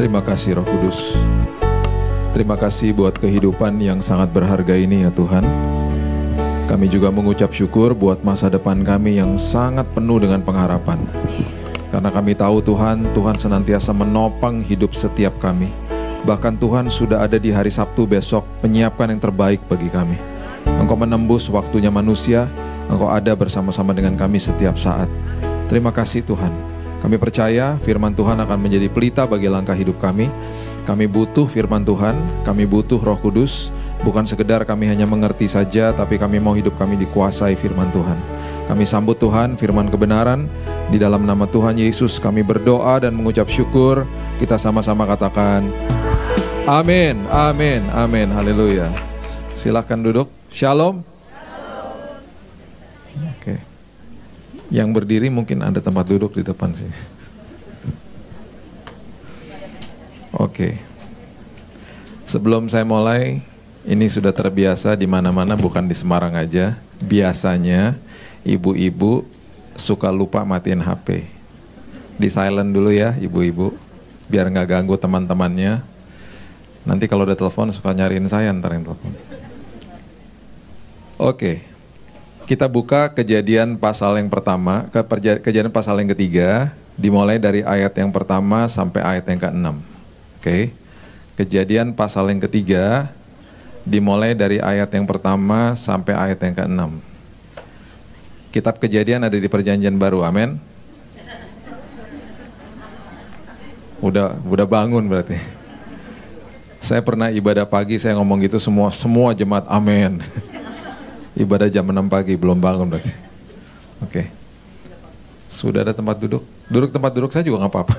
Terima kasih Roh Kudus. Terima kasih buat kehidupan yang sangat berharga ini ya Tuhan. Kami juga mengucap syukur buat masa depan kami yang sangat penuh dengan pengharapan. Karena kami tahu Tuhan, Tuhan senantiasa menopang hidup setiap kami. Bahkan Tuhan sudah ada di hari Sabtu besok menyiapkan yang terbaik bagi kami. Engkau menembus waktunya manusia, Engkau ada bersama-sama dengan kami setiap saat. Terima kasih Tuhan. Kami percaya firman Tuhan akan menjadi pelita bagi langkah hidup kami. Kami butuh firman Tuhan, kami butuh roh kudus. Bukan sekedar kami hanya mengerti saja, tapi kami mau hidup kami dikuasai firman Tuhan. Kami sambut Tuhan firman kebenaran, di dalam nama Tuhan Yesus kami berdoa dan mengucap syukur. Kita sama-sama katakan amin, amin, amin. Haleluya. Silahkan duduk. Shalom. Oke. Yang berdiri mungkin ada tempat duduk di depan sini. Oke. Sebelum saya mulai, ini sudah terbiasa di mana-mana bukan di Semarang aja. Biasanya ibu-ibu suka lupa matiin HP. Di silent dulu ya ibu-ibu, biar nggak ganggu teman-temannya. Nanti kalau ada telepon suka nyariin saya ntar yang telepon. Oke, kita buka kejadian pasal yang pertama, kejadian pasal yang ketiga, dimulai dari ayat yang pertama sampai ayat yang keenam. Oke, kejadian pasal yang ketiga dimulai dari ayat yang pertama sampai ayat yang keenam kitab kejadian ada di perjanjian baru, amin. Udah udah bangun berarti. Saya pernah ibadah pagi saya ngomong gitu semua semua jemaat amin. Ibadah jam 6 pagi belum bangun berarti. Oke. Okay. Sudah ada tempat duduk? Duduk tempat duduk saya juga nggak apa-apa.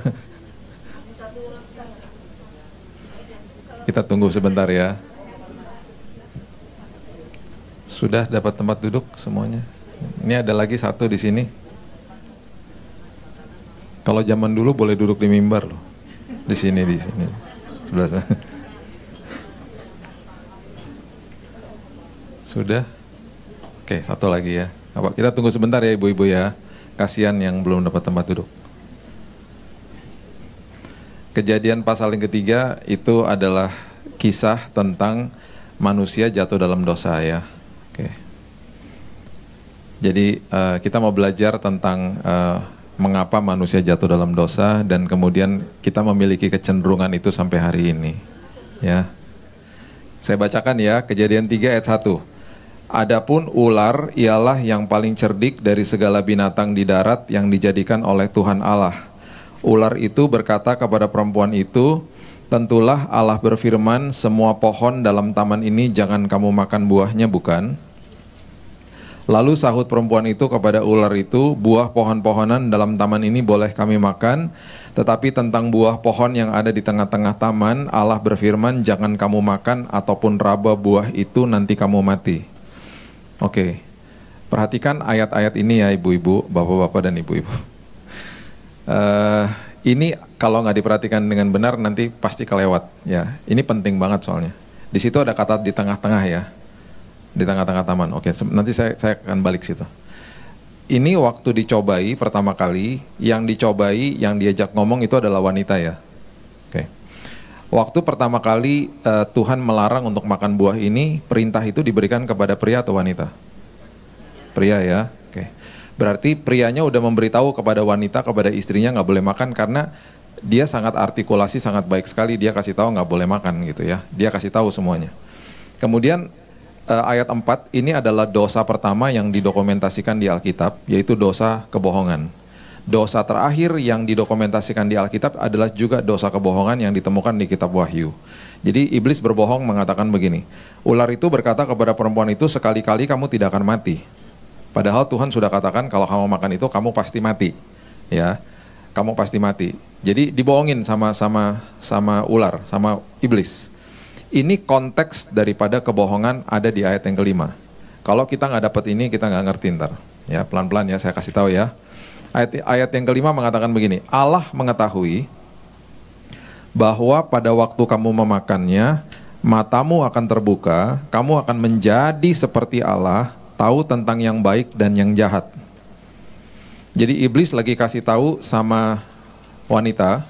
Kita tunggu sebentar ya. Sudah dapat tempat duduk semuanya? Ini ada lagi satu di sini. Kalau zaman dulu boleh duduk di mimbar loh. Di sini, di sini. Sebelah sana. Sudah? Oke, satu lagi ya. Apa kita tunggu sebentar ya ibu-ibu ya. Kasihan yang belum dapat tempat duduk. Kejadian pasal yang ketiga itu adalah kisah tentang manusia jatuh dalam dosa ya. Oke. Jadi uh, kita mau belajar tentang uh, mengapa manusia jatuh dalam dosa dan kemudian kita memiliki kecenderungan itu sampai hari ini. Ya. Saya bacakan ya Kejadian 3 ayat 1. Adapun ular ialah yang paling cerdik dari segala binatang di darat yang dijadikan oleh Tuhan Allah. Ular itu berkata kepada perempuan itu, "Tentulah Allah berfirman, semua pohon dalam taman ini jangan kamu makan buahnya, bukan?" Lalu sahut perempuan itu kepada ular itu, buah pohon-pohonan dalam taman ini boleh kami makan, tetapi tentang buah pohon yang ada di tengah-tengah taman, Allah berfirman, jangan kamu makan ataupun raba buah itu nanti kamu mati. Oke, okay. perhatikan ayat-ayat ini ya ibu-ibu, bapak-bapak dan ibu-ibu. Uh, ini kalau nggak diperhatikan dengan benar nanti pasti kelewat ya. Ini penting banget soalnya. Di situ ada kata di tengah-tengah ya di tengah-tengah taman. Oke, nanti saya saya akan balik situ. Ini waktu dicobai pertama kali, yang dicobai, yang diajak ngomong itu adalah wanita ya. Oke. Waktu pertama kali uh, Tuhan melarang untuk makan buah ini, perintah itu diberikan kepada pria atau wanita? Pria ya. Oke. Berarti prianya udah memberitahu kepada wanita, kepada istrinya nggak boleh makan karena dia sangat artikulasi sangat baik sekali dia kasih tahu nggak boleh makan gitu ya dia kasih tahu semuanya kemudian uh, ayat 4 ini adalah dosa pertama yang didokumentasikan di Alkitab, yaitu dosa kebohongan. Dosa terakhir yang didokumentasikan di Alkitab adalah juga dosa kebohongan yang ditemukan di kitab Wahyu. Jadi iblis berbohong mengatakan begini, ular itu berkata kepada perempuan itu sekali-kali kamu tidak akan mati. Padahal Tuhan sudah katakan kalau kamu makan itu kamu pasti mati. Ya. Kamu pasti mati. Jadi dibohongin sama sama sama ular, sama iblis. Ini konteks daripada kebohongan ada di ayat yang kelima. Kalau kita nggak dapat ini, kita nggak ngerti ntar. Ya, pelan-pelan ya, saya kasih tahu ya. Ayat, ayat yang kelima mengatakan begini, Allah mengetahui bahwa pada waktu kamu memakannya, matamu akan terbuka, kamu akan menjadi seperti Allah, tahu tentang yang baik dan yang jahat. Jadi iblis lagi kasih tahu sama wanita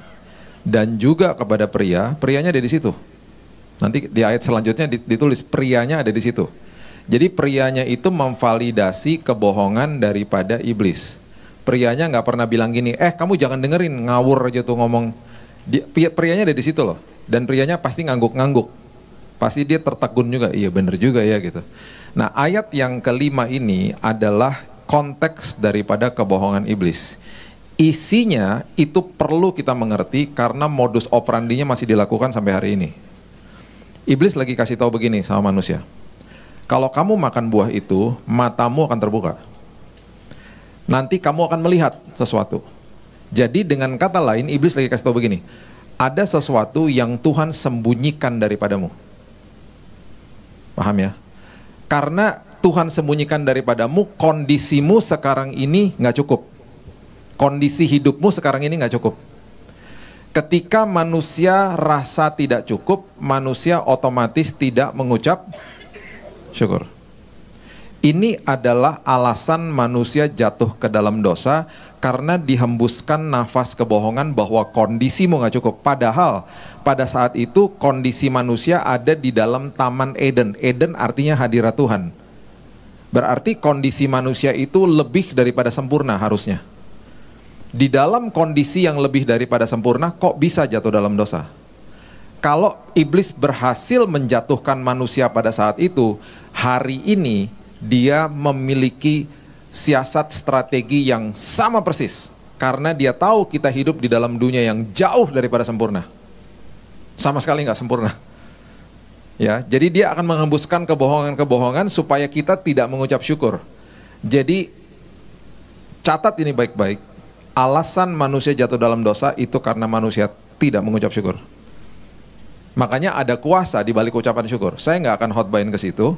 dan juga kepada pria, prianya ada di situ. Nanti di ayat selanjutnya ditulis prianya ada di situ. Jadi prianya itu memvalidasi kebohongan daripada iblis. Prianya nggak pernah bilang gini, eh kamu jangan dengerin ngawur aja tuh ngomong. Dia, prianya ada di situ loh. Dan prianya pasti ngangguk-ngangguk. Pasti dia tertegun juga, iya bener juga ya gitu. Nah ayat yang kelima ini adalah konteks daripada kebohongan iblis. Isinya itu perlu kita mengerti karena modus operandinya masih dilakukan sampai hari ini. Iblis lagi kasih tahu begini sama manusia. Kalau kamu makan buah itu, matamu akan terbuka. Nanti kamu akan melihat sesuatu. Jadi dengan kata lain, iblis lagi kasih tahu begini. Ada sesuatu yang Tuhan sembunyikan daripadamu. Paham ya? Karena Tuhan sembunyikan daripadamu, kondisimu sekarang ini nggak cukup. Kondisi hidupmu sekarang ini nggak cukup ketika manusia rasa tidak cukup, manusia otomatis tidak mengucap syukur. Ini adalah alasan manusia jatuh ke dalam dosa karena dihembuskan nafas kebohongan bahwa kondisimu nggak cukup. Padahal pada saat itu kondisi manusia ada di dalam Taman Eden. Eden artinya hadirat Tuhan. Berarti kondisi manusia itu lebih daripada sempurna harusnya di dalam kondisi yang lebih daripada sempurna kok bisa jatuh dalam dosa? Kalau iblis berhasil menjatuhkan manusia pada saat itu, hari ini dia memiliki siasat strategi yang sama persis karena dia tahu kita hidup di dalam dunia yang jauh daripada sempurna. Sama sekali nggak sempurna. Ya, jadi dia akan menghembuskan kebohongan-kebohongan supaya kita tidak mengucap syukur. Jadi catat ini baik-baik alasan manusia jatuh dalam dosa itu karena manusia tidak mengucap syukur. Makanya ada kuasa di balik ucapan syukur. Saya nggak akan hotbain ke situ,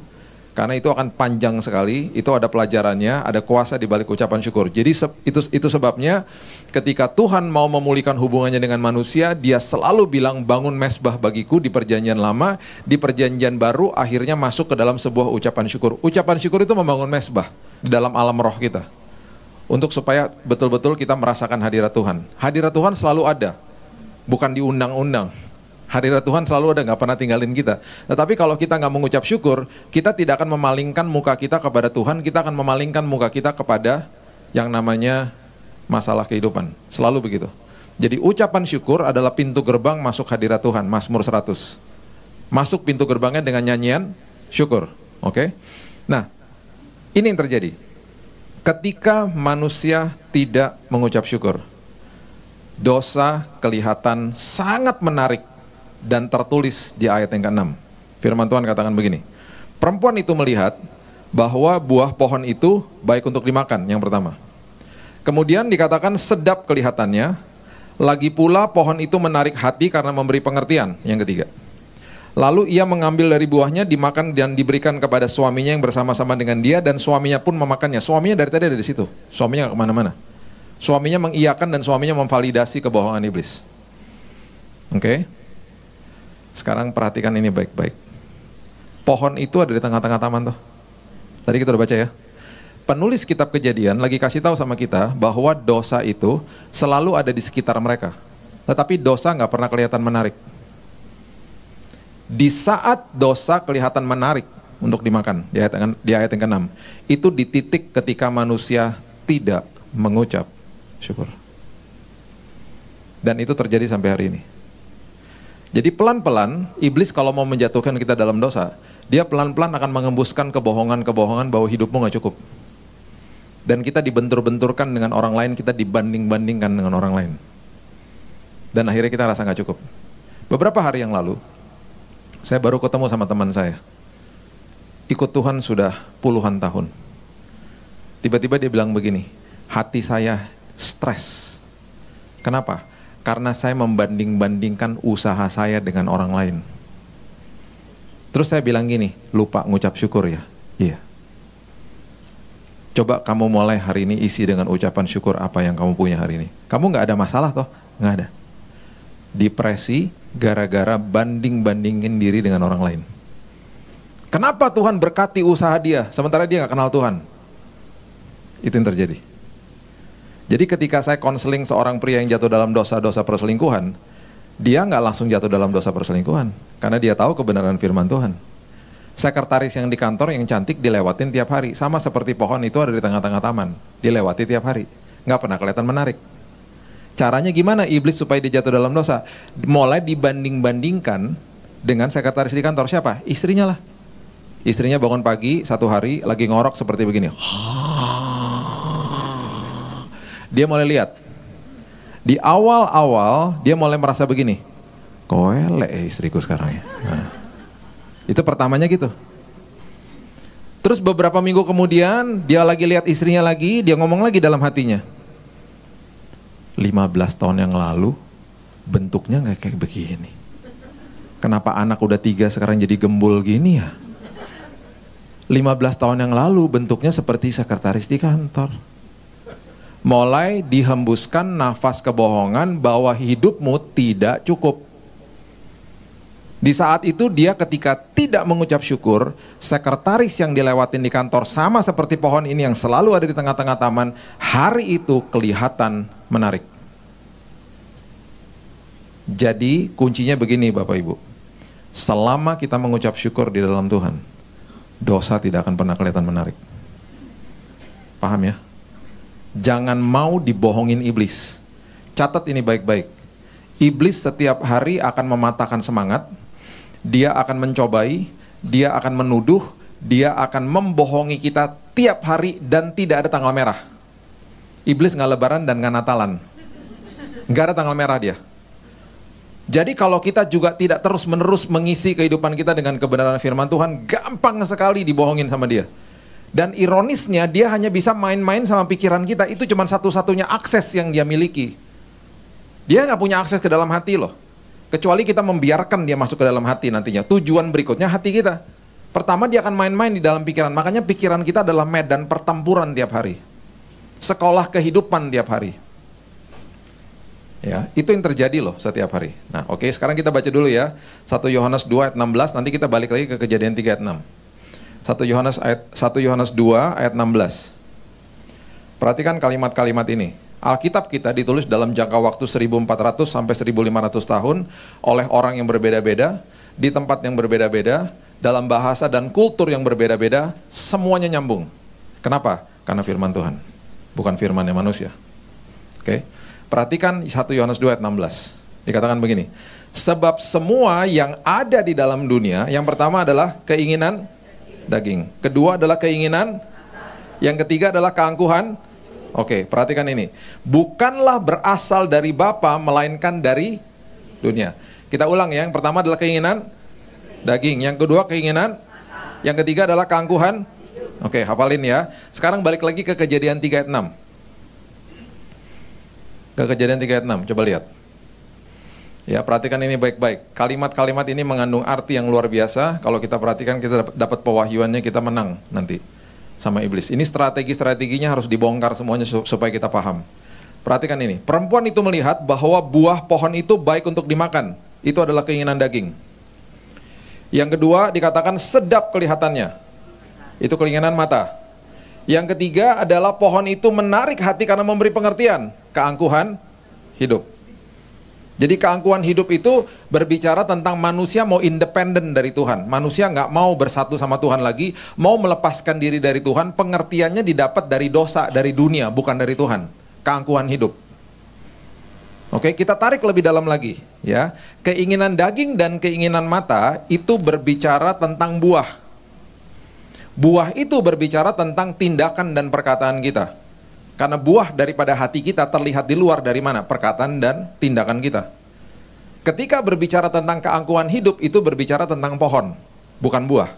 karena itu akan panjang sekali. Itu ada pelajarannya, ada kuasa di balik ucapan syukur. Jadi itu itu sebabnya ketika Tuhan mau memulihkan hubungannya dengan manusia, dia selalu bilang bangun mesbah bagiku di perjanjian lama, di perjanjian baru akhirnya masuk ke dalam sebuah ucapan syukur. Ucapan syukur itu membangun mesbah dalam alam roh kita untuk supaya betul-betul kita merasakan hadirat Tuhan. Hadirat Tuhan selalu ada, bukan diundang-undang. Hadirat Tuhan selalu ada, nggak pernah tinggalin kita. Tetapi kalau kita nggak mengucap syukur, kita tidak akan memalingkan muka kita kepada Tuhan, kita akan memalingkan muka kita kepada yang namanya masalah kehidupan. Selalu begitu. Jadi ucapan syukur adalah pintu gerbang masuk hadirat Tuhan, Mazmur 100. Masuk pintu gerbangnya dengan nyanyian syukur. Oke. Okay? Nah, ini yang terjadi. Ketika manusia tidak mengucap syukur, dosa kelihatan sangat menarik dan tertulis di ayat yang ke-6. Firman Tuhan katakan begini, perempuan itu melihat bahwa buah pohon itu baik untuk dimakan, yang pertama. Kemudian dikatakan sedap kelihatannya, lagi pula pohon itu menarik hati karena memberi pengertian, yang ketiga. Lalu ia mengambil dari buahnya, dimakan dan diberikan kepada suaminya yang bersama-sama dengan dia dan suaminya pun memakannya. Suaminya dari tadi ada di situ, suaminya nggak kemana-mana. Suaminya mengiyakan dan suaminya memvalidasi kebohongan iblis. Oke, okay? sekarang perhatikan ini baik-baik. Pohon itu ada di tengah-tengah taman tuh. Tadi kita udah baca ya. Penulis kitab kejadian lagi kasih tahu sama kita bahwa dosa itu selalu ada di sekitar mereka. Tetapi dosa nggak pernah kelihatan menarik di saat dosa kelihatan menarik untuk dimakan di ayat yang, di ayat yang ke-6 itu di titik ketika manusia tidak mengucap syukur dan itu terjadi sampai hari ini jadi pelan-pelan iblis kalau mau menjatuhkan kita dalam dosa dia pelan-pelan akan mengembuskan kebohongan-kebohongan bahwa hidupmu nggak cukup dan kita dibentur-benturkan dengan orang lain, kita dibanding-bandingkan dengan orang lain. Dan akhirnya kita rasa nggak cukup. Beberapa hari yang lalu, saya baru ketemu sama teman saya. Ikut Tuhan sudah puluhan tahun. Tiba-tiba dia bilang begini, hati saya stres. Kenapa? Karena saya membanding-bandingkan usaha saya dengan orang lain. Terus saya bilang gini, lupa ngucap syukur ya. Iya. Coba kamu mulai hari ini isi dengan ucapan syukur apa yang kamu punya hari ini. Kamu nggak ada masalah toh? Nggak ada depresi gara-gara banding-bandingin diri dengan orang lain. Kenapa Tuhan berkati usaha dia sementara dia nggak kenal Tuhan? Itu yang terjadi. Jadi ketika saya konseling seorang pria yang jatuh dalam dosa-dosa perselingkuhan, dia nggak langsung jatuh dalam dosa perselingkuhan karena dia tahu kebenaran firman Tuhan. Sekretaris yang di kantor yang cantik dilewatin tiap hari, sama seperti pohon itu ada di tengah-tengah taman, dilewati tiap hari, nggak pernah kelihatan menarik. Caranya gimana iblis supaya dia jatuh dalam dosa? Mulai dibanding-bandingkan dengan sekretaris di kantor siapa? Istrinya lah. Istrinya bangun pagi satu hari lagi ngorok seperti begini. Dia mulai lihat. Di awal-awal dia mulai merasa begini. koele ya istriku sekarang ya. Nah, itu pertamanya gitu. Terus beberapa minggu kemudian dia lagi lihat istrinya lagi, dia ngomong lagi dalam hatinya. 15 tahun yang lalu bentuknya nggak kayak begini. Kenapa anak udah tiga sekarang jadi gembul gini ya? 15 tahun yang lalu bentuknya seperti sekretaris di kantor. Mulai dihembuskan nafas kebohongan bahwa hidupmu tidak cukup. Di saat itu dia ketika tidak mengucap syukur, sekretaris yang dilewatin di kantor sama seperti pohon ini yang selalu ada di tengah-tengah taman, hari itu kelihatan menarik. Jadi kuncinya begini Bapak Ibu. Selama kita mengucap syukur di dalam Tuhan, dosa tidak akan pernah kelihatan menarik. Paham ya? Jangan mau dibohongin iblis. Catat ini baik-baik. Iblis setiap hari akan mematahkan semangat, dia akan mencobai, dia akan menuduh, dia akan membohongi kita tiap hari dan tidak ada tanggal merah Iblis nggak lebaran dan nggak natalan. Nggak ada tanggal merah dia. Jadi kalau kita juga tidak terus-menerus mengisi kehidupan kita dengan kebenaran firman Tuhan, gampang sekali dibohongin sama dia. Dan ironisnya dia hanya bisa main-main sama pikiran kita, itu cuma satu-satunya akses yang dia miliki. Dia nggak punya akses ke dalam hati loh. Kecuali kita membiarkan dia masuk ke dalam hati nantinya. Tujuan berikutnya hati kita. Pertama dia akan main-main di dalam pikiran, makanya pikiran kita adalah medan pertempuran tiap hari sekolah kehidupan tiap hari. Ya, itu yang terjadi loh setiap hari. Nah, oke, okay, sekarang kita baca dulu ya. 1 Yohanes 2 ayat 16, nanti kita balik lagi ke kejadian 3 ayat 6. 1 Yohanes ayat 1 Yohanes 2 ayat 16. Perhatikan kalimat-kalimat ini. Alkitab kita ditulis dalam jangka waktu 1400 sampai 1500 tahun oleh orang yang berbeda-beda, di tempat yang berbeda-beda, dalam bahasa dan kultur yang berbeda-beda, semuanya nyambung. Kenapa? Karena firman Tuhan bukan firman firmannya manusia. Oke. Okay? Perhatikan 1 Yohanes 2 ayat 16. Dikatakan begini, sebab semua yang ada di dalam dunia, yang pertama adalah keinginan daging, kedua adalah keinginan, yang ketiga adalah keangkuhan. Oke, okay, perhatikan ini. Bukanlah berasal dari Bapa melainkan dari dunia. Kita ulang ya, yang pertama adalah keinginan daging, yang kedua keinginan, yang ketiga adalah keangkuhan Oke, okay, hafalin ya. Sekarang balik lagi ke kejadian 3 ayat 6. Ke kejadian 3 ayat 6, coba lihat. Ya, perhatikan ini baik-baik. Kalimat-kalimat ini mengandung arti yang luar biasa. Kalau kita perhatikan, kita dapat pewahyuannya, kita menang nanti sama iblis. Ini strategi-strateginya harus dibongkar semuanya supaya kita paham. Perhatikan ini, perempuan itu melihat bahwa buah pohon itu baik untuk dimakan. Itu adalah keinginan daging. Yang kedua dikatakan sedap kelihatannya itu kelinginan mata. Yang ketiga adalah pohon itu menarik hati karena memberi pengertian, keangkuhan hidup. Jadi keangkuhan hidup itu berbicara tentang manusia mau independen dari Tuhan. Manusia nggak mau bersatu sama Tuhan lagi, mau melepaskan diri dari Tuhan. Pengertiannya didapat dari dosa, dari dunia, bukan dari Tuhan. Keangkuhan hidup. Oke, kita tarik lebih dalam lagi, ya. Keinginan daging dan keinginan mata itu berbicara tentang buah. Buah itu berbicara tentang tindakan dan perkataan kita. Karena buah daripada hati kita terlihat di luar dari mana? Perkataan dan tindakan kita. Ketika berbicara tentang keangkuhan hidup itu berbicara tentang pohon, bukan buah.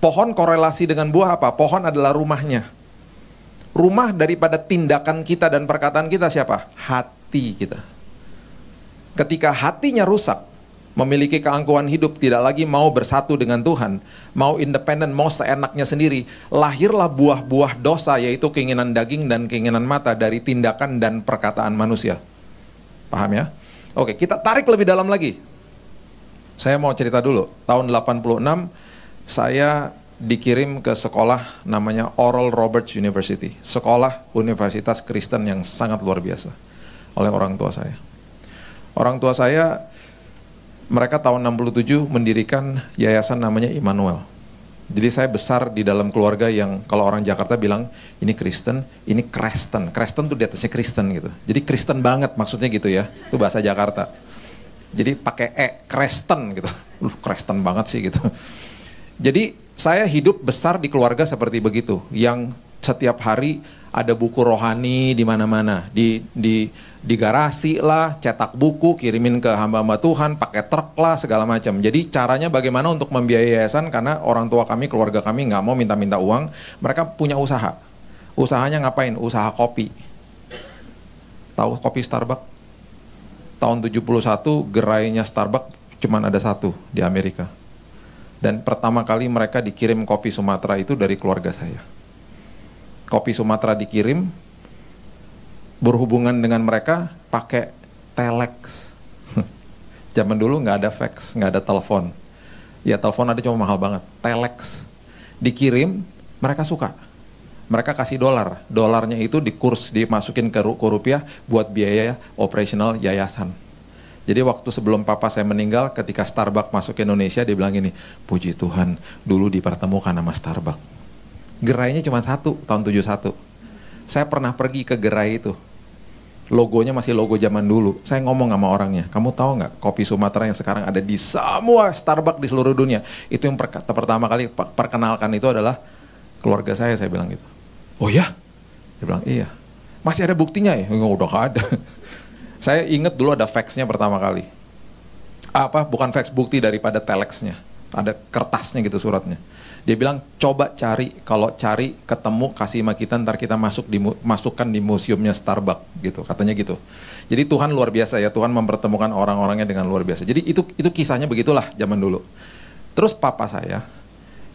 Pohon korelasi dengan buah apa? Pohon adalah rumahnya. Rumah daripada tindakan kita dan perkataan kita siapa? Hati kita. Ketika hatinya rusak, memiliki keangkuhan hidup, tidak lagi mau bersatu dengan Tuhan, mau independen, mau seenaknya sendiri, lahirlah buah-buah dosa yaitu keinginan daging dan keinginan mata dari tindakan dan perkataan manusia. Paham ya? Oke, kita tarik lebih dalam lagi. Saya mau cerita dulu. Tahun 86 saya dikirim ke sekolah namanya Oral Roberts University, sekolah universitas Kristen yang sangat luar biasa oleh orang tua saya. Orang tua saya mereka tahun 67 mendirikan yayasan namanya Immanuel. Jadi saya besar di dalam keluarga yang kalau orang Jakarta bilang ini Kristen, ini Kristen. Kristen tuh di atasnya Kristen gitu. Jadi Kristen banget maksudnya gitu ya. Itu bahasa Jakarta. Jadi pakai E, Kristen gitu. Lu Kristen banget sih gitu. Jadi saya hidup besar di keluarga seperti begitu yang setiap hari ada buku rohani di mana-mana di di di garasi lah, cetak buku, kirimin ke hamba-hamba Tuhan, pakai truk lah, segala macam. Jadi caranya bagaimana untuk membiayai yayasan karena orang tua kami, keluarga kami nggak mau minta-minta uang, mereka punya usaha. Usahanya ngapain? Usaha kopi. Tahu kopi Starbucks? Tahun 71 gerainya Starbucks cuman ada satu di Amerika. Dan pertama kali mereka dikirim kopi Sumatera itu dari keluarga saya. Kopi Sumatera dikirim, berhubungan dengan mereka pakai telex. Zaman dulu nggak ada fax, nggak ada telepon. Ya telepon ada cuma mahal banget. Telex dikirim, mereka suka. Mereka kasih dolar. Dolarnya itu dikurs dimasukin ke, rupiah buat biaya operasional yayasan. Jadi waktu sebelum papa saya meninggal, ketika Starbucks masuk ke Indonesia, dia bilang gini, puji Tuhan, dulu dipertemukan sama Starbucks. Gerainya cuma satu, tahun 71. Saya pernah pergi ke gerai itu, logonya masih logo zaman dulu. Saya ngomong sama orangnya, kamu tahu nggak kopi Sumatera yang sekarang ada di semua Starbucks di seluruh dunia. Itu yang per pertama kali perkenalkan itu adalah keluarga saya, saya bilang gitu. Oh ya? Dia bilang, iya. Masih ada buktinya ya? Enggak, udah gak ada. saya inget dulu ada faxnya pertama kali. Apa, bukan fax bukti daripada telexnya. Ada kertasnya gitu suratnya. Dia bilang coba cari kalau cari ketemu kasih sama kita ntar kita masuk di masukkan di museumnya Starbucks gitu katanya gitu. Jadi Tuhan luar biasa ya Tuhan mempertemukan orang-orangnya dengan luar biasa. Jadi itu itu kisahnya begitulah zaman dulu. Terus papa saya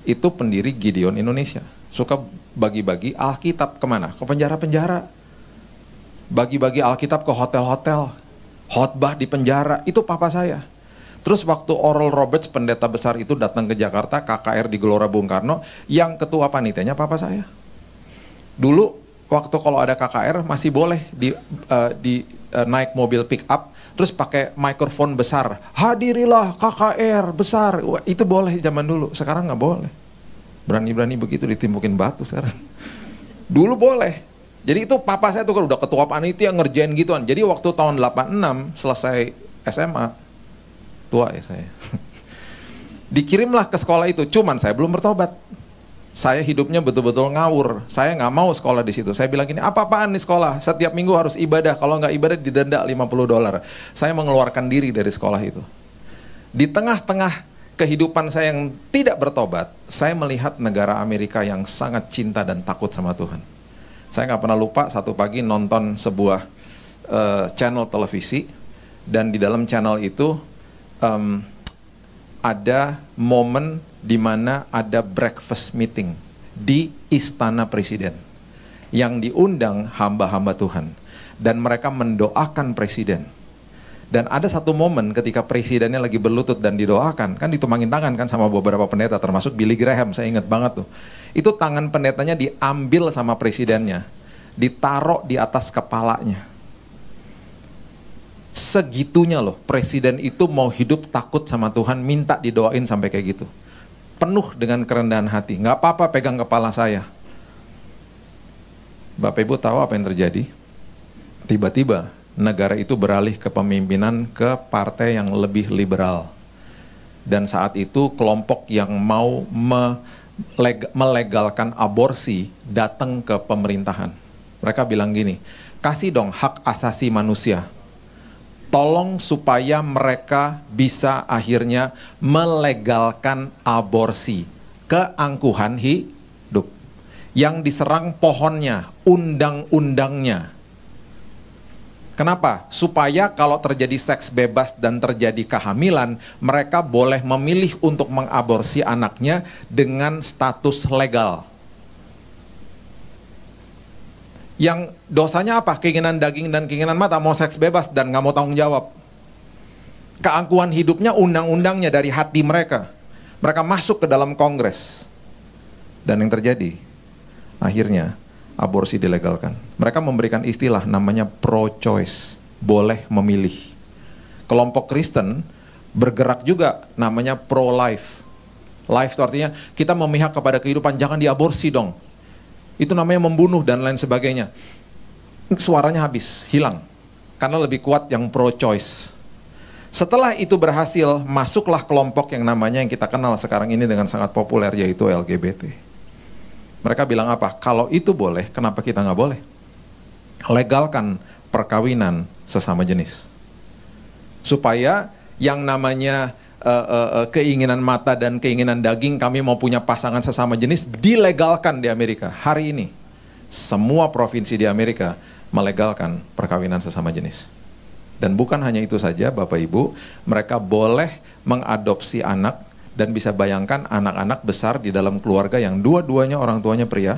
itu pendiri Gideon Indonesia suka bagi-bagi Alkitab kemana? Ke penjara-penjara. Bagi-bagi Alkitab ke hotel-hotel. Khotbah di penjara. Itu papa saya. Terus waktu Oral Roberts pendeta besar itu datang ke Jakarta KKR di Gelora Bung Karno, yang ketua panitianya papa saya. Dulu waktu kalau ada KKR masih boleh di, uh, di uh, naik mobil pick up terus pakai microphone besar. Hadirilah KKR besar. Wah, itu boleh zaman dulu, sekarang nggak boleh. Berani-berani begitu ditimbukin batu sekarang. Dulu boleh, jadi itu papa saya tuh kan udah ketua panitia ngerjain gituan. Jadi waktu tahun 86 selesai SMA, tua ya saya. Dikirimlah ke sekolah itu, cuman saya belum bertobat. Saya hidupnya betul-betul ngawur. Saya nggak mau sekolah di situ. Saya bilang gini, apa-apaan nih sekolah? Setiap minggu harus ibadah. Kalau nggak ibadah didenda 50 dolar. Saya mengeluarkan diri dari sekolah itu. Di tengah-tengah kehidupan saya yang tidak bertobat, saya melihat negara Amerika yang sangat cinta dan takut sama Tuhan. Saya nggak pernah lupa satu pagi nonton sebuah uh, channel televisi dan di dalam channel itu um, ada momen di mana ada breakfast meeting di istana presiden yang diundang hamba-hamba Tuhan dan mereka mendoakan presiden. Dan ada satu momen ketika presidennya lagi berlutut dan didoakan, kan ditumangin tangan kan sama beberapa pendeta, termasuk Billy Graham, saya ingat banget tuh. Itu tangan pendetanya diambil sama presidennya, ditaruh di atas kepalanya. Segitunya loh, presiden itu mau hidup takut sama Tuhan, minta didoain sampai kayak gitu. Penuh dengan kerendahan hati, nggak apa-apa pegang kepala saya. Bapak Ibu tahu apa yang terjadi? Tiba-tiba negara itu beralih ke pemimpinan ke partai yang lebih liberal. Dan saat itu kelompok yang mau melegalkan aborsi datang ke pemerintahan. Mereka bilang gini, kasih dong hak asasi manusia tolong supaya mereka bisa akhirnya melegalkan aborsi, keangkuhan hidup yang diserang pohonnya, undang-undangnya. Kenapa? Supaya kalau terjadi seks bebas dan terjadi kehamilan, mereka boleh memilih untuk mengaborsi anaknya dengan status legal yang dosanya apa? Keinginan daging dan keinginan mata, mau seks bebas dan nggak mau tanggung jawab. Keangkuhan hidupnya undang-undangnya dari hati mereka. Mereka masuk ke dalam kongres. Dan yang terjadi, akhirnya aborsi dilegalkan. Mereka memberikan istilah namanya pro-choice, boleh memilih. Kelompok Kristen bergerak juga namanya pro-life. Life itu artinya kita memihak kepada kehidupan, jangan diaborsi dong itu namanya membunuh dan lain sebagainya. Suaranya habis, hilang. Karena lebih kuat yang pro choice. Setelah itu berhasil, masuklah kelompok yang namanya yang kita kenal sekarang ini dengan sangat populer yaitu LGBT. Mereka bilang apa? Kalau itu boleh, kenapa kita nggak boleh? Legalkan perkawinan sesama jenis. Supaya yang namanya uh, uh, uh, keinginan mata dan keinginan daging kami mau punya pasangan sesama jenis dilegalkan di Amerika hari ini. Semua provinsi di Amerika melegalkan perkawinan sesama jenis. Dan bukan hanya itu saja Bapak Ibu, mereka boleh mengadopsi anak dan bisa bayangkan anak-anak besar di dalam keluarga yang dua-duanya orang tuanya pria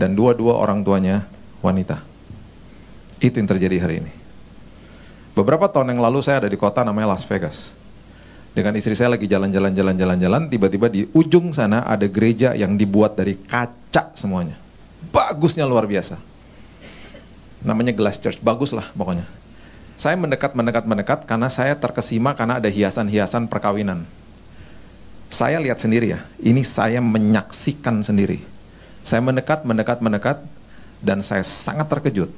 dan dua-dua orang tuanya wanita. Itu yang terjadi hari ini. Beberapa tahun yang lalu saya ada di kota namanya Las Vegas dengan istri saya lagi jalan-jalan jalan-jalan jalan tiba-tiba di ujung sana ada gereja yang dibuat dari kaca semuanya bagusnya luar biasa namanya glass church bagus lah pokoknya saya mendekat mendekat mendekat karena saya terkesima karena ada hiasan-hiasan perkawinan saya lihat sendiri ya ini saya menyaksikan sendiri saya mendekat mendekat mendekat dan saya sangat terkejut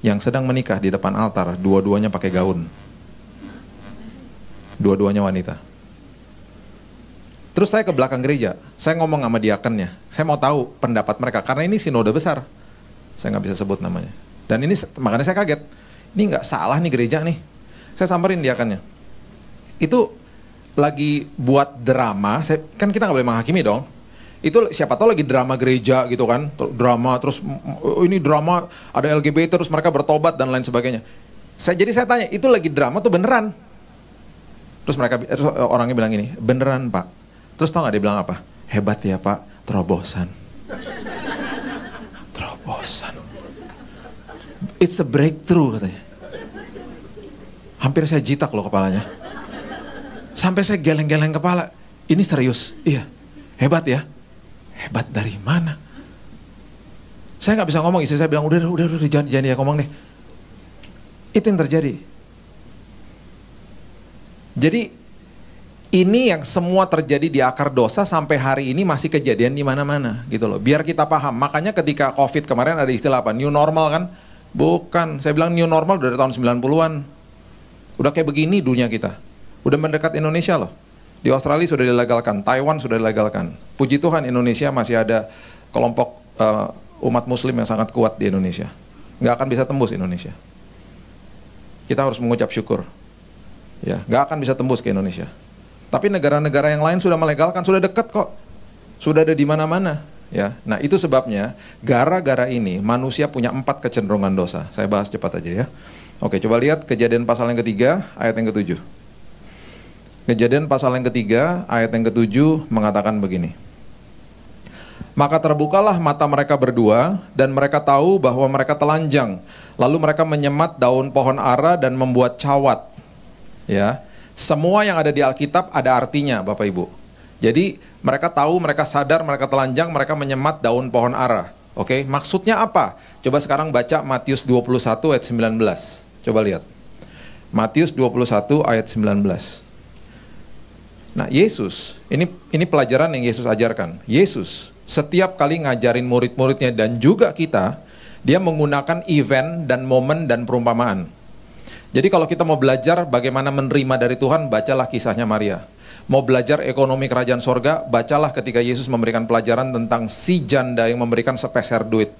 yang sedang menikah di depan altar dua-duanya pakai gaun Dua-duanya wanita. Terus saya ke belakang gereja, saya ngomong sama diakannya, saya mau tahu pendapat mereka karena ini sinode besar. Saya nggak bisa sebut namanya. Dan ini makanya saya kaget. Ini nggak salah nih gereja nih. Saya samperin diakannya, Itu lagi buat drama, saya, kan kita nggak boleh menghakimi dong itu siapa tahu lagi drama gereja gitu kan drama terus ini drama ada LGBT terus mereka bertobat dan lain sebagainya saya jadi saya tanya itu lagi drama tuh beneran Terus mereka terus eh, orangnya bilang gini, beneran pak. Terus tau gak dia bilang apa? Hebat ya pak, terobosan. Terobosan. It's a breakthrough katanya. Hampir saya jitak loh kepalanya. Sampai saya geleng-geleng kepala. Ini serius, iya. Hebat ya. Hebat dari mana? Saya nggak bisa ngomong, istri saya bilang, udah, udah, udah, jangan, jangan ya ngomong deh. Itu yang terjadi jadi ini yang semua terjadi di akar dosa sampai hari ini masih kejadian di mana-mana gitu loh. Biar kita paham. Makanya ketika Covid kemarin ada istilah apa? New normal kan? Bukan. Saya bilang new normal dari tahun 90-an. Udah kayak begini dunia kita. Udah mendekat Indonesia loh. Di Australia sudah dilegalkan, Taiwan sudah dilegalkan. Puji Tuhan Indonesia masih ada kelompok uh, umat muslim yang sangat kuat di Indonesia. Nggak akan bisa tembus Indonesia. Kita harus mengucap syukur ya nggak akan bisa tembus ke Indonesia. Tapi negara-negara yang lain sudah melegalkan, sudah dekat kok, sudah ada di mana-mana. Ya, nah itu sebabnya gara-gara ini manusia punya empat kecenderungan dosa. Saya bahas cepat aja ya. Oke, coba lihat kejadian pasal yang ketiga, ayat yang ketujuh. Kejadian pasal yang ketiga, ayat yang ketujuh mengatakan begini. Maka terbukalah mata mereka berdua dan mereka tahu bahwa mereka telanjang. Lalu mereka menyemat daun pohon ara dan membuat cawat ya semua yang ada di Alkitab ada artinya Bapak Ibu. Jadi mereka tahu, mereka sadar, mereka telanjang, mereka menyemat daun pohon arah. Oke, maksudnya apa? Coba sekarang baca Matius 21 ayat 19. Coba lihat. Matius 21 ayat 19. Nah, Yesus, ini ini pelajaran yang Yesus ajarkan. Yesus setiap kali ngajarin murid-muridnya dan juga kita, dia menggunakan event dan momen dan perumpamaan. Jadi kalau kita mau belajar bagaimana menerima dari Tuhan, bacalah kisahnya Maria. Mau belajar ekonomi kerajaan sorga, bacalah ketika Yesus memberikan pelajaran tentang si janda yang memberikan sepeser duit.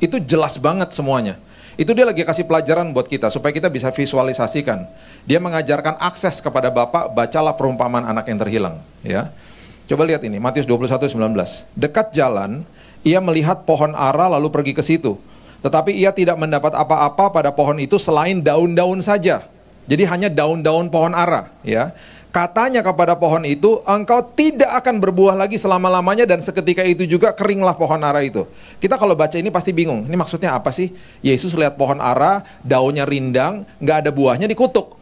Itu jelas banget semuanya. Itu dia lagi kasih pelajaran buat kita supaya kita bisa visualisasikan. Dia mengajarkan akses kepada Bapak, bacalah perumpamaan anak yang terhilang, ya. Coba lihat ini, Matius belas. Dekat jalan, ia melihat pohon ara lalu pergi ke situ. Tetapi ia tidak mendapat apa-apa pada pohon itu selain daun-daun saja. Jadi hanya daun-daun pohon ara, ya. Katanya kepada pohon itu, engkau tidak akan berbuah lagi selama-lamanya dan seketika itu juga keringlah pohon ara itu. Kita kalau baca ini pasti bingung, ini maksudnya apa sih? Yesus lihat pohon ara, daunnya rindang, nggak ada buahnya dikutuk.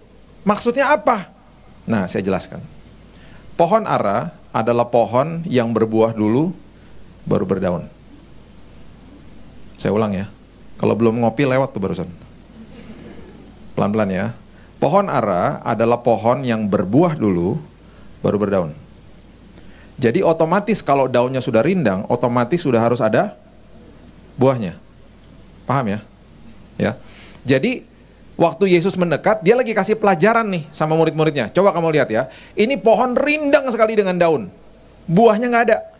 Maksudnya apa? Nah, saya jelaskan. Pohon ara adalah pohon yang berbuah dulu, baru berdaun. Saya ulang ya. Kalau belum ngopi lewat tuh barusan. Pelan-pelan ya. Pohon ara adalah pohon yang berbuah dulu baru berdaun. Jadi otomatis kalau daunnya sudah rindang, otomatis sudah harus ada buahnya. Paham ya? Ya. Jadi waktu Yesus mendekat, dia lagi kasih pelajaran nih sama murid-muridnya. Coba kamu lihat ya. Ini pohon rindang sekali dengan daun. Buahnya nggak ada.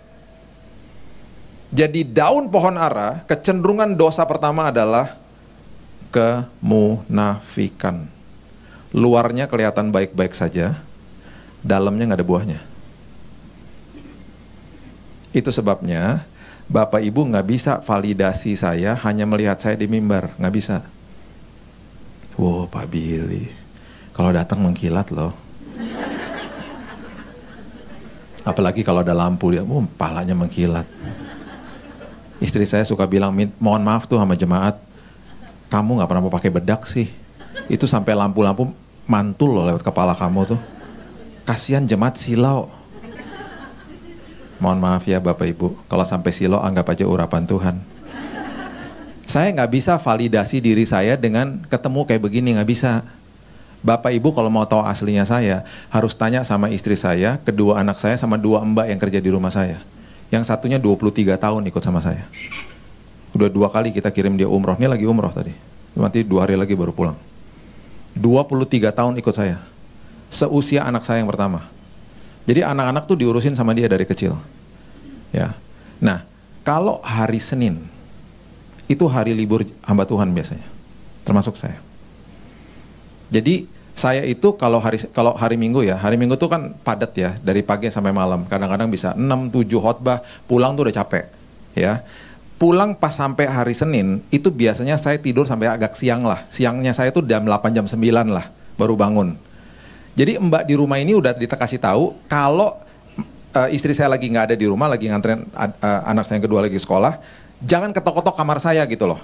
Jadi daun pohon ara, kecenderungan dosa pertama adalah kemunafikan. Luarnya kelihatan baik-baik saja, dalamnya nggak ada buahnya. Itu sebabnya Bapak Ibu nggak bisa validasi saya hanya melihat saya di mimbar, nggak bisa. Wow Pak Billy, kalau datang mengkilat loh. Apalagi kalau ada lampu dia, oh, palanya mengkilat. Istri saya suka bilang, mohon maaf tuh sama jemaat, kamu nggak pernah mau pakai bedak sih. Itu sampai lampu-lampu mantul loh lewat kepala kamu tuh. Kasihan jemaat silau. Mohon maaf ya Bapak Ibu, kalau sampai silau anggap aja urapan Tuhan. Saya nggak bisa validasi diri saya dengan ketemu kayak begini, nggak bisa. Bapak Ibu kalau mau tahu aslinya saya, harus tanya sama istri saya, kedua anak saya, sama dua mbak yang kerja di rumah saya. Yang satunya 23 tahun ikut sama saya. Udah dua kali kita kirim dia umroh. Ini lagi umroh tadi. Nanti dua hari lagi baru pulang. 23 tahun ikut saya. Seusia anak saya yang pertama. Jadi anak-anak tuh diurusin sama dia dari kecil. Ya. Nah, kalau hari Senin itu hari libur hamba Tuhan biasanya, termasuk saya. Jadi saya itu kalau hari kalau hari Minggu ya, hari Minggu tuh kan padat ya, dari pagi sampai malam. Kadang-kadang bisa 6 7 khotbah, pulang tuh udah capek. Ya. Pulang pas sampai hari Senin, itu biasanya saya tidur sampai agak siang lah. Siangnya saya tuh jam 8 jam 9 lah baru bangun. Jadi Mbak di rumah ini udah dikasih tahu kalau uh, istri saya lagi nggak ada di rumah, lagi nganterin uh, anak saya yang kedua lagi sekolah, jangan ketok-ketok kamar saya gitu loh.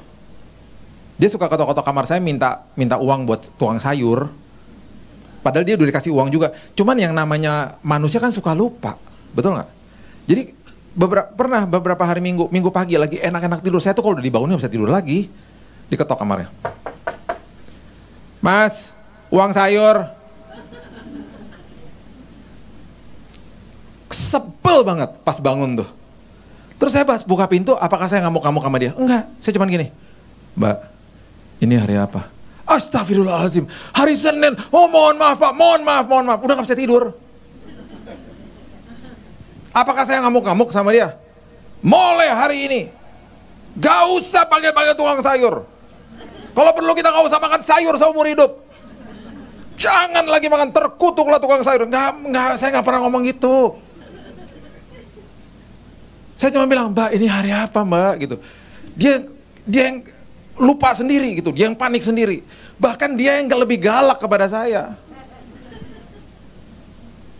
Dia suka ketok-ketok kamar saya minta minta uang buat tuang sayur, Padahal dia udah dikasih uang juga. Cuman yang namanya manusia kan suka lupa, betul nggak? Jadi beberapa pernah beberapa hari minggu minggu pagi lagi enak-enak tidur saya tuh kalau udah dibangunnya bisa tidur lagi diketok kamarnya. Mas, uang sayur. Sebel banget pas bangun tuh. Terus saya pas buka pintu, apakah saya ngamuk-ngamuk sama dia? Enggak, saya cuman gini. Mbak, ini hari apa? Astagfirullahaladzim. Hari Senin, oh mohon maaf Pak, mohon maaf, mohon maaf. Udah gak bisa tidur. Apakah saya ngamuk-ngamuk sama dia? Mulai hari ini. Gak usah pakai panggil tukang sayur. Kalau perlu kita gak usah makan sayur seumur hidup. Jangan lagi makan terkutuklah tukang sayur. Gak nggak, saya nggak pernah ngomong gitu. Saya cuma bilang, Mbak, ini hari apa, Mbak? Gitu. Dia, dia yang lupa sendiri gitu, dia yang panik sendiri. Bahkan dia yang gak lebih galak kepada saya.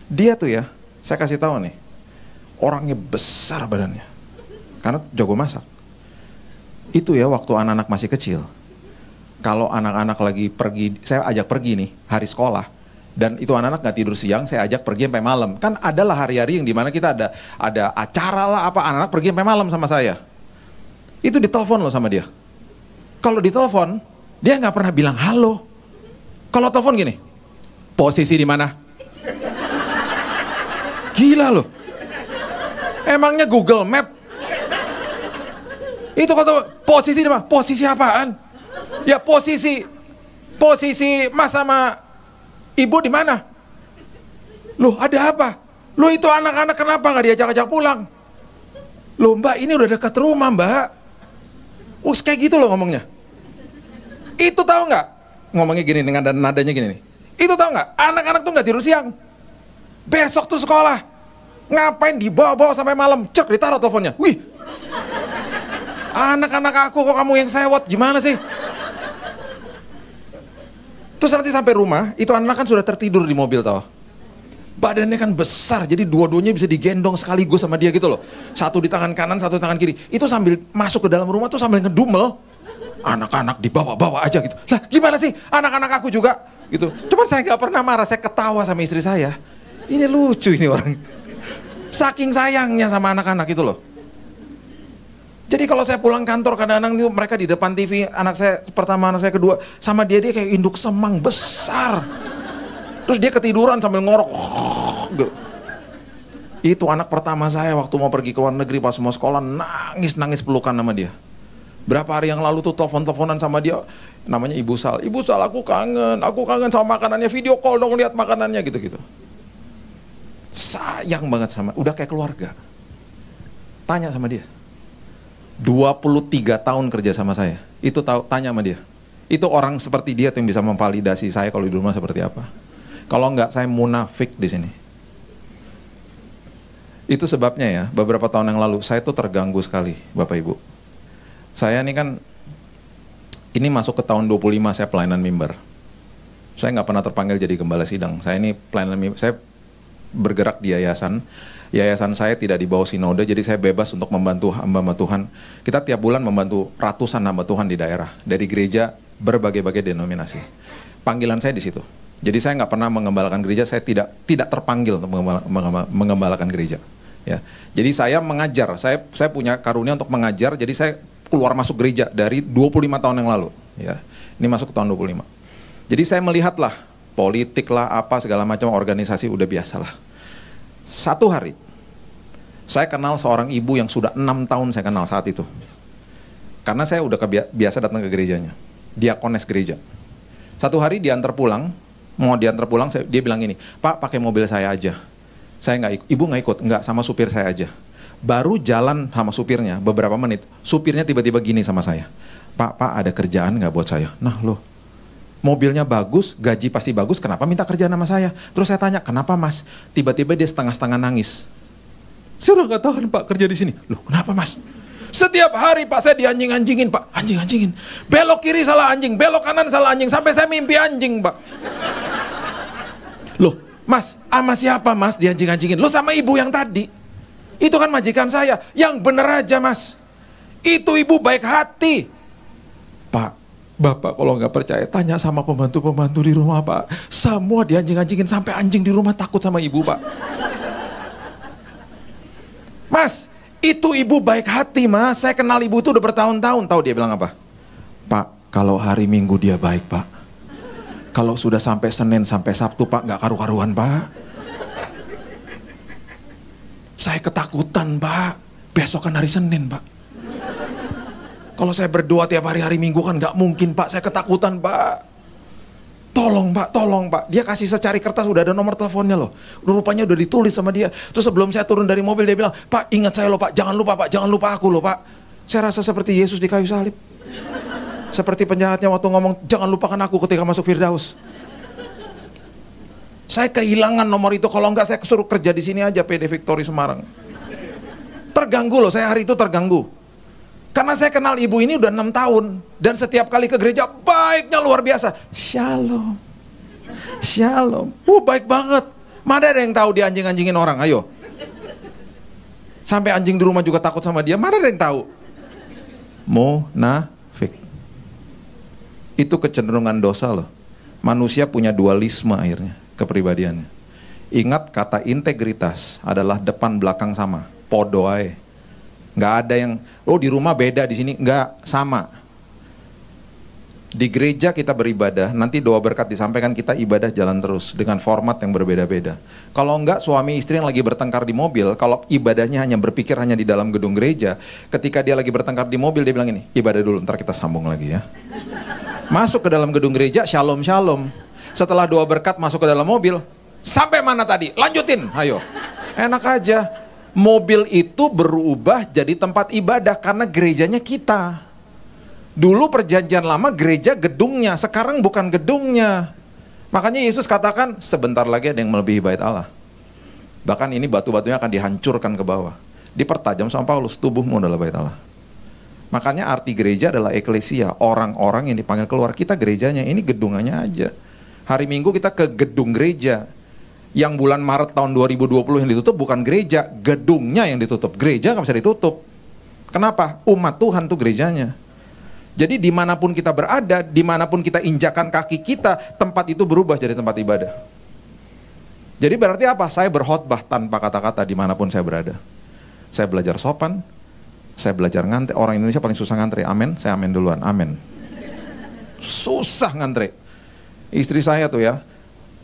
Dia tuh ya, saya kasih tahu nih, orangnya besar badannya. Karena jago masak. Itu ya waktu anak-anak masih kecil. Kalau anak-anak lagi pergi, saya ajak pergi nih, hari sekolah. Dan itu anak-anak gak tidur siang, saya ajak pergi sampai malam. Kan adalah hari-hari yang dimana kita ada ada acara lah apa, anak-anak pergi sampai malam sama saya. Itu ditelepon loh sama dia kalau ditelepon, dia nggak pernah bilang halo. Kalau telepon gini, posisi di mana? Gila loh. Emangnya Google Map? Itu kata posisi di mana? Posisi apaan? Ya posisi posisi Mas sama Ibu di mana? Loh, ada apa? Lu itu anak-anak kenapa nggak diajak-ajak pulang? Loh mbak ini udah dekat rumah mbak Us oh, kayak gitu loh ngomongnya. Itu tahu nggak? Ngomongnya gini dengan nadanya gini nih. Itu tahu nggak? Anak-anak tuh nggak tidur siang. Besok tuh sekolah. Ngapain dibawa-bawa sampai malam? Cek ditaruh teleponnya. Wih. Anak-anak aku kok kamu yang sewot? Gimana sih? Terus nanti sampai rumah, itu anak kan sudah tertidur di mobil tau badannya kan besar jadi dua-duanya bisa digendong sekaligus sama dia gitu loh satu di tangan kanan satu di tangan kiri itu sambil masuk ke dalam rumah tuh sambil ngedumel anak-anak dibawa-bawa aja gitu lah gimana sih anak-anak aku juga gitu cuman saya nggak pernah marah saya ketawa sama istri saya ini lucu ini orang saking sayangnya sama anak-anak itu loh jadi kalau saya pulang kantor kadang-kadang itu mereka di depan TV, anak saya pertama, anak saya kedua, sama dia dia kayak induk semang besar. Terus dia ketiduran sambil ngorok. Gitu. Itu anak pertama saya waktu mau pergi ke luar negeri pas mau sekolah nangis-nangis pelukan sama dia. Berapa hari yang lalu tuh telepon-teleponan sama dia namanya Ibu Sal. Ibu Sal aku kangen, aku kangen sama makanannya video call dong lihat makanannya gitu-gitu. Sayang banget sama, udah kayak keluarga. Tanya sama dia. 23 tahun kerja sama saya. Itu tahu tanya sama dia. Itu orang seperti dia tuh yang bisa memvalidasi saya kalau di rumah seperti apa. Kalau enggak saya munafik di sini. Itu sebabnya ya, beberapa tahun yang lalu saya itu terganggu sekali, Bapak Ibu. Saya ini kan ini masuk ke tahun 25 saya pelayanan mimbar. Saya nggak pernah terpanggil jadi gembala sidang. Saya ini pelayanan mimbar, saya bergerak di yayasan. Yayasan saya tidak dibawa sinode, jadi saya bebas untuk membantu hamba-hamba Tuhan. Kita tiap bulan membantu ratusan hamba Tuhan di daerah, dari gereja berbagai-bagai denominasi. Panggilan saya di situ. Jadi saya nggak pernah mengembalakan gereja, saya tidak tidak terpanggil untuk mengembalakan gereja. Ya. Jadi saya mengajar, saya saya punya karunia untuk mengajar, jadi saya keluar masuk gereja dari 25 tahun yang lalu. Ya. Ini masuk ke tahun 25. Jadi saya melihatlah politik lah apa segala macam organisasi udah biasalah. Satu hari saya kenal seorang ibu yang sudah enam tahun saya kenal saat itu. Karena saya udah biasa datang ke gerejanya. Diakones gereja. Satu hari diantar pulang, mau diantar pulang saya, dia bilang ini pak pakai mobil saya aja saya nggak ikut ibu nggak ikut nggak sama supir saya aja baru jalan sama supirnya beberapa menit supirnya tiba-tiba gini sama saya pak pak ada kerjaan nggak buat saya nah loh mobilnya bagus, gaji pasti bagus, kenapa minta kerjaan sama saya? Terus saya tanya, kenapa mas? Tiba-tiba dia setengah-setengah nangis. sudah nggak tahu tahan pak kerja di sini. Loh kenapa mas? Setiap hari pak saya dianjing-anjingin pak, anjing-anjingin. Belok kiri salah anjing, belok kanan salah anjing, sampai saya mimpi anjing pak. Mas, sama siapa mas dianjing-anjingin? Lo sama ibu yang tadi. Itu kan majikan saya. Yang bener aja mas. Itu ibu baik hati. Pak, Bapak kalau nggak percaya, tanya sama pembantu-pembantu di rumah pak. Semua dianjing-anjingin sampai anjing di rumah takut sama ibu pak. Mas, itu ibu baik hati mas. Saya kenal ibu itu udah bertahun-tahun. Tahu dia bilang apa? Pak, kalau hari minggu dia baik pak kalau sudah sampai Senin sampai Sabtu Pak nggak karu-karuan Pak. Saya ketakutan Pak. Besok kan hari Senin Pak. Kalau saya berdoa tiap hari hari Minggu kan nggak mungkin Pak. Saya ketakutan Pak. Tolong Pak, tolong Pak. Dia kasih saya cari kertas udah ada nomor teleponnya loh. Rupanya udah ditulis sama dia. Terus sebelum saya turun dari mobil dia bilang, Pak ingat saya loh Pak, jangan lupa Pak, jangan lupa aku loh Pak. Saya rasa seperti Yesus di kayu salib. Seperti penjahatnya waktu ngomong, jangan lupakan aku ketika masuk Firdaus. Saya kehilangan nomor itu, kalau enggak saya suruh kerja di sini aja PD Victory Semarang. Terganggu loh, saya hari itu terganggu. Karena saya kenal ibu ini udah enam tahun. Dan setiap kali ke gereja, baiknya luar biasa. Shalom. Shalom. Uh, baik banget. Mana ada yang tahu dia anjing-anjingin orang, ayo. Sampai anjing di rumah juga takut sama dia, mana ada yang tahu? Mo, nah, itu kecenderungan dosa loh. Manusia punya dualisme akhirnya kepribadiannya. Ingat kata integritas adalah depan belakang sama, podoai. Gak ada yang oh di rumah beda di sini gak sama. Di gereja kita beribadah, nanti doa berkat disampaikan kita ibadah jalan terus dengan format yang berbeda-beda. Kalau enggak suami istri yang lagi bertengkar di mobil, kalau ibadahnya hanya berpikir hanya di dalam gedung gereja, ketika dia lagi bertengkar di mobil dia bilang ini, ibadah dulu ntar kita sambung lagi ya. Masuk ke dalam gedung gereja, shalom shalom. Setelah dua berkat masuk ke dalam mobil, sampai mana tadi? Lanjutin, ayo. Enak aja. Mobil itu berubah jadi tempat ibadah karena gerejanya kita. Dulu perjanjian lama gereja gedungnya, sekarang bukan gedungnya. Makanya Yesus katakan sebentar lagi ada yang melebihi bait Allah. Bahkan ini batu-batunya akan dihancurkan ke bawah. Dipertajam sama Paulus, tubuhmu adalah bait Allah. Makanya arti gereja adalah eklesia, orang-orang yang dipanggil keluar. Kita gerejanya, ini gedungannya aja. Hari Minggu kita ke gedung gereja. Yang bulan Maret tahun 2020 yang ditutup bukan gereja, gedungnya yang ditutup. Gereja nggak bisa ditutup. Kenapa? Umat Tuhan tuh gerejanya. Jadi dimanapun kita berada, dimanapun kita injakan kaki kita, tempat itu berubah jadi tempat ibadah. Jadi berarti apa? Saya berkhotbah tanpa kata-kata dimanapun saya berada. Saya belajar sopan, saya belajar ngantri, orang Indonesia paling susah ngantri. Amin, saya amin duluan. Amin. Susah ngantri. Istri saya tuh ya,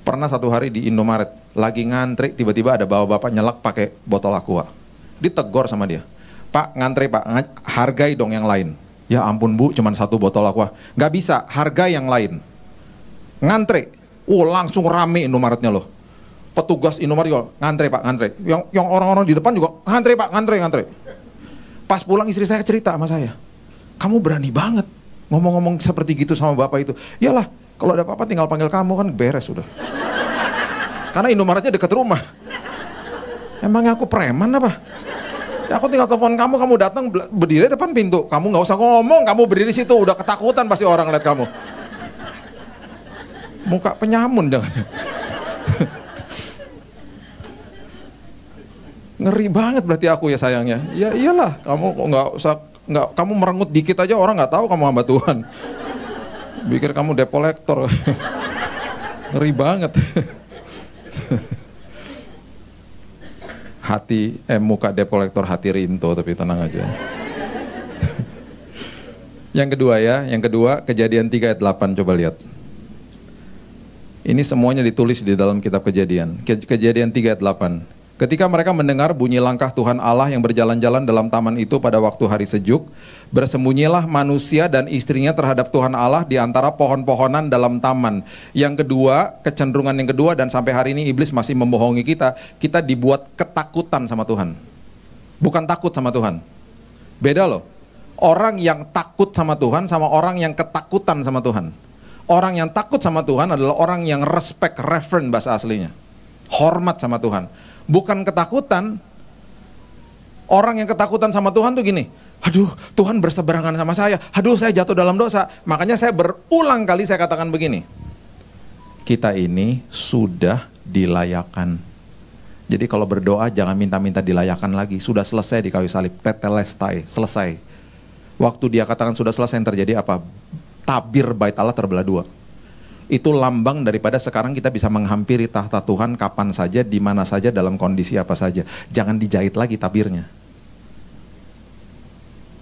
pernah satu hari di Indomaret, lagi ngantri, tiba-tiba ada bawa bapak nyelak pakai botol aqua. Ditegor sama dia. Pak, ngantri pak, hargai dong yang lain. Ya ampun bu, cuma satu botol aqua. Gak bisa, Hargai yang lain. Ngantri. Oh langsung rame Indomaretnya loh. Petugas Indomaret juga, ngantri pak, ngantri. Yang, yang orang-orang di depan juga, ngantri pak, ngantri, ngantri. Pas pulang istri saya cerita sama saya, kamu berani banget ngomong-ngomong seperti gitu sama bapak itu. Iyalah, kalau ada apa-apa tinggal panggil kamu kan beres sudah. Karena Indomaretnya dekat rumah. Emangnya aku preman apa? Ya aku tinggal telepon kamu, kamu datang berdiri depan pintu. Kamu nggak usah ngomong, kamu berdiri situ udah ketakutan pasti orang lihat kamu. Muka penyamun jangan. Ngeri banget berarti aku ya sayangnya. Ya iyalah, kamu nggak usah nggak kamu merengut dikit aja orang nggak tahu kamu hamba Tuhan. Pikir kamu depolektor. Ngeri banget. hati eh muka depolektor hati rinto tapi tenang aja. yang kedua ya, yang kedua kejadian 3 ayat 8 coba lihat. Ini semuanya ditulis di dalam kitab kejadian. Ke kejadian 3 ayat 8. Ketika mereka mendengar bunyi langkah Tuhan Allah yang berjalan-jalan dalam taman itu pada waktu hari sejuk, bersembunyilah manusia dan istrinya terhadap Tuhan Allah di antara pohon-pohonan dalam taman. Yang kedua, kecenderungan yang kedua dan sampai hari ini iblis masih membohongi kita, kita dibuat ketakutan sama Tuhan. Bukan takut sama Tuhan. Beda loh. Orang yang takut sama Tuhan sama orang yang ketakutan sama Tuhan. Orang yang takut sama Tuhan adalah orang yang respect, reverend bahasa aslinya. Hormat sama Tuhan bukan ketakutan. Orang yang ketakutan sama Tuhan tuh gini, aduh Tuhan berseberangan sama saya, aduh saya jatuh dalam dosa. Makanya saya berulang kali saya katakan begini, kita ini sudah dilayakan. Jadi kalau berdoa jangan minta-minta dilayakan lagi, sudah selesai di kayu salib, tetelestai, selesai. Waktu dia katakan sudah selesai yang terjadi apa? Tabir bait Allah terbelah dua itu lambang daripada sekarang kita bisa menghampiri tahta Tuhan kapan saja, di mana saja, dalam kondisi apa saja. Jangan dijahit lagi tabirnya.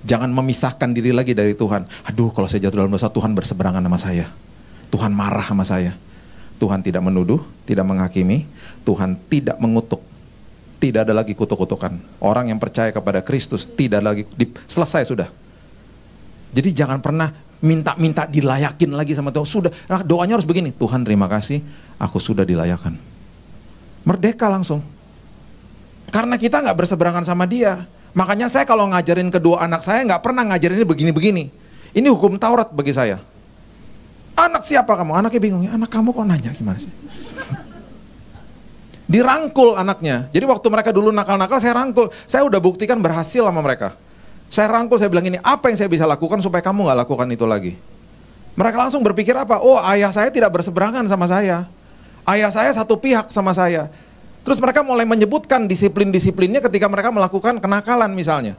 Jangan memisahkan diri lagi dari Tuhan. Aduh, kalau saya jatuh dalam dosa, Tuhan berseberangan sama saya. Tuhan marah sama saya. Tuhan tidak menuduh, tidak menghakimi, Tuhan tidak mengutuk. Tidak ada lagi kutuk-kutukan. Orang yang percaya kepada Kristus tidak lagi di, selesai sudah. Jadi jangan pernah minta-minta dilayakin lagi sama Tuhan. Sudah, nah doanya harus begini, Tuhan terima kasih, aku sudah dilayakan. Merdeka langsung. Karena kita nggak berseberangan sama dia. Makanya saya kalau ngajarin kedua anak saya nggak pernah ngajarin ini begini-begini. Ini hukum Taurat bagi saya. Anak siapa kamu? Anaknya bingung, ya, anak kamu kok nanya gimana sih? Dirangkul anaknya. Jadi waktu mereka dulu nakal-nakal saya rangkul. Saya udah buktikan berhasil sama mereka. Saya rangkul, saya bilang ini, apa yang saya bisa lakukan supaya kamu nggak lakukan itu lagi? Mereka langsung berpikir apa? Oh ayah saya tidak berseberangan sama saya. Ayah saya satu pihak sama saya. Terus mereka mulai menyebutkan disiplin-disiplinnya ketika mereka melakukan kenakalan misalnya.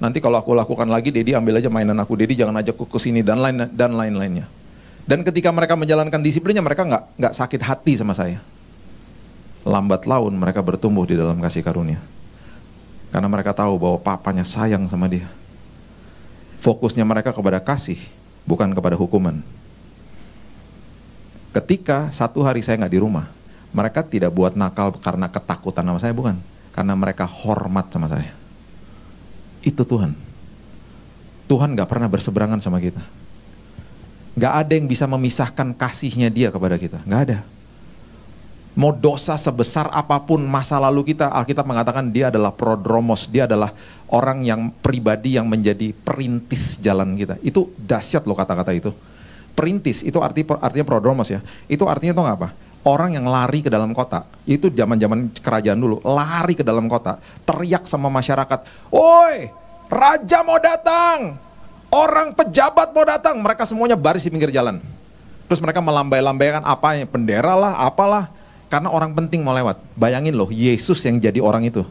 Nanti kalau aku lakukan lagi, Dedi ambil aja mainan aku, Dedi jangan ajak aku ke sini dan lain dan lain-lainnya. Dan ketika mereka menjalankan disiplinnya, mereka nggak nggak sakit hati sama saya. Lambat laun mereka bertumbuh di dalam kasih karunia. Karena mereka tahu bahwa papanya sayang sama dia. Fokusnya mereka kepada kasih, bukan kepada hukuman. Ketika satu hari saya nggak di rumah, mereka tidak buat nakal karena ketakutan sama saya, bukan. Karena mereka hormat sama saya. Itu Tuhan. Tuhan nggak pernah berseberangan sama kita. Gak ada yang bisa memisahkan kasihnya dia kepada kita. Gak ada. Mau dosa sebesar apapun masa lalu kita, Alkitab mengatakan dia adalah prodromos, dia adalah orang yang pribadi yang menjadi perintis jalan kita. Itu dahsyat loh kata-kata itu. Perintis itu arti artinya prodromos ya. Itu artinya tuh apa? orang yang lari ke dalam kota itu zaman zaman kerajaan dulu lari ke dalam kota teriak sama masyarakat woi raja mau datang orang pejabat mau datang mereka semuanya baris di pinggir jalan terus mereka melambai-lambaikan apa ya, bendera lah apalah karena orang penting mau lewat. Bayangin loh, Yesus yang jadi orang itu.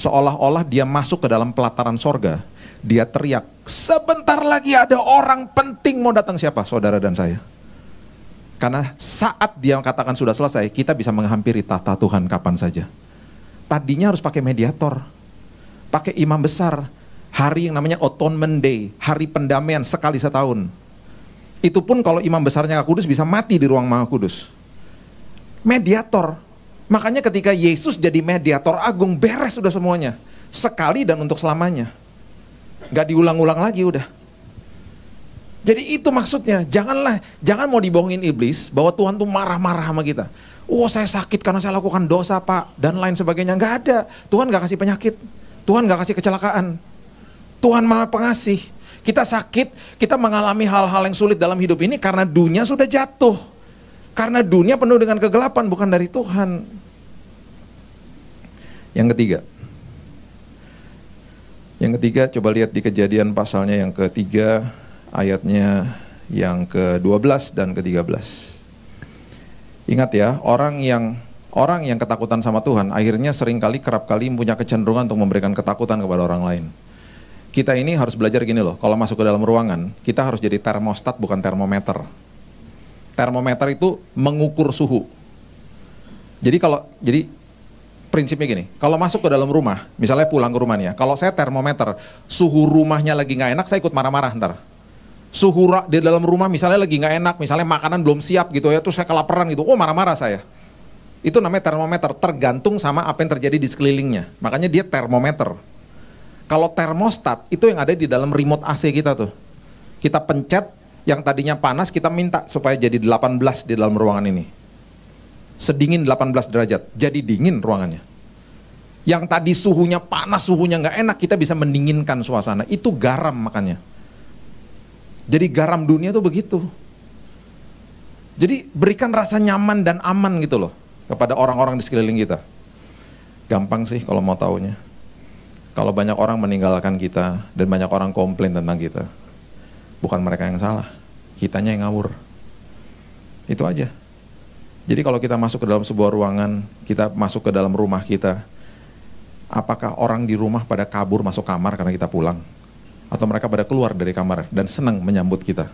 Seolah-olah dia masuk ke dalam pelataran sorga. Dia teriak, sebentar lagi ada orang penting mau datang siapa? Saudara dan saya. Karena saat dia katakan sudah selesai, kita bisa menghampiri tata Tuhan kapan saja. Tadinya harus pakai mediator, pakai imam besar, hari yang namanya Atonement Day, hari pendamaian sekali setahun. Itu pun kalau imam besarnya nggak kudus bisa mati di ruang maha kudus mediator. Makanya ketika Yesus jadi mediator agung, beres sudah semuanya. Sekali dan untuk selamanya. Gak diulang-ulang lagi udah. Jadi itu maksudnya, janganlah, jangan mau dibohongin iblis bahwa Tuhan tuh marah-marah sama kita. Oh saya sakit karena saya lakukan dosa pak, dan lain sebagainya. Gak ada, Tuhan gak kasih penyakit, Tuhan gak kasih kecelakaan. Tuhan maha pengasih. Kita sakit, kita mengalami hal-hal yang sulit dalam hidup ini karena dunia sudah jatuh karena dunia penuh dengan kegelapan bukan dari Tuhan. Yang ketiga. Yang ketiga coba lihat di kejadian pasalnya yang ketiga ayatnya yang ke-12 dan ke-13. Ingat ya, orang yang orang yang ketakutan sama Tuhan akhirnya seringkali kerap kali punya kecenderungan untuk memberikan ketakutan kepada orang lain kita ini harus belajar gini loh, kalau masuk ke dalam ruangan, kita harus jadi termostat bukan termometer termometer itu mengukur suhu. Jadi kalau jadi prinsipnya gini, kalau masuk ke dalam rumah, misalnya pulang ke rumahnya, kalau saya termometer suhu rumahnya lagi nggak enak, saya ikut marah-marah ntar. Suhu di dalam rumah misalnya lagi nggak enak, misalnya makanan belum siap gitu ya, terus saya kelaparan gitu, oh marah-marah saya. Itu namanya termometer, tergantung sama apa yang terjadi di sekelilingnya. Makanya dia termometer. Kalau termostat itu yang ada di dalam remote AC kita tuh. Kita pencet, yang tadinya panas kita minta supaya jadi 18 di dalam ruangan ini. Sedingin 18 derajat, jadi dingin ruangannya. Yang tadi suhunya panas, suhunya nggak enak, kita bisa mendinginkan suasana. Itu garam makanya. Jadi garam dunia tuh begitu. Jadi berikan rasa nyaman dan aman gitu loh kepada orang-orang di sekeliling kita. Gampang sih kalau mau taunya. Kalau banyak orang meninggalkan kita dan banyak orang komplain tentang kita, bukan mereka yang salah kitanya yang ngawur itu aja jadi kalau kita masuk ke dalam sebuah ruangan kita masuk ke dalam rumah kita apakah orang di rumah pada kabur masuk kamar karena kita pulang atau mereka pada keluar dari kamar dan senang menyambut kita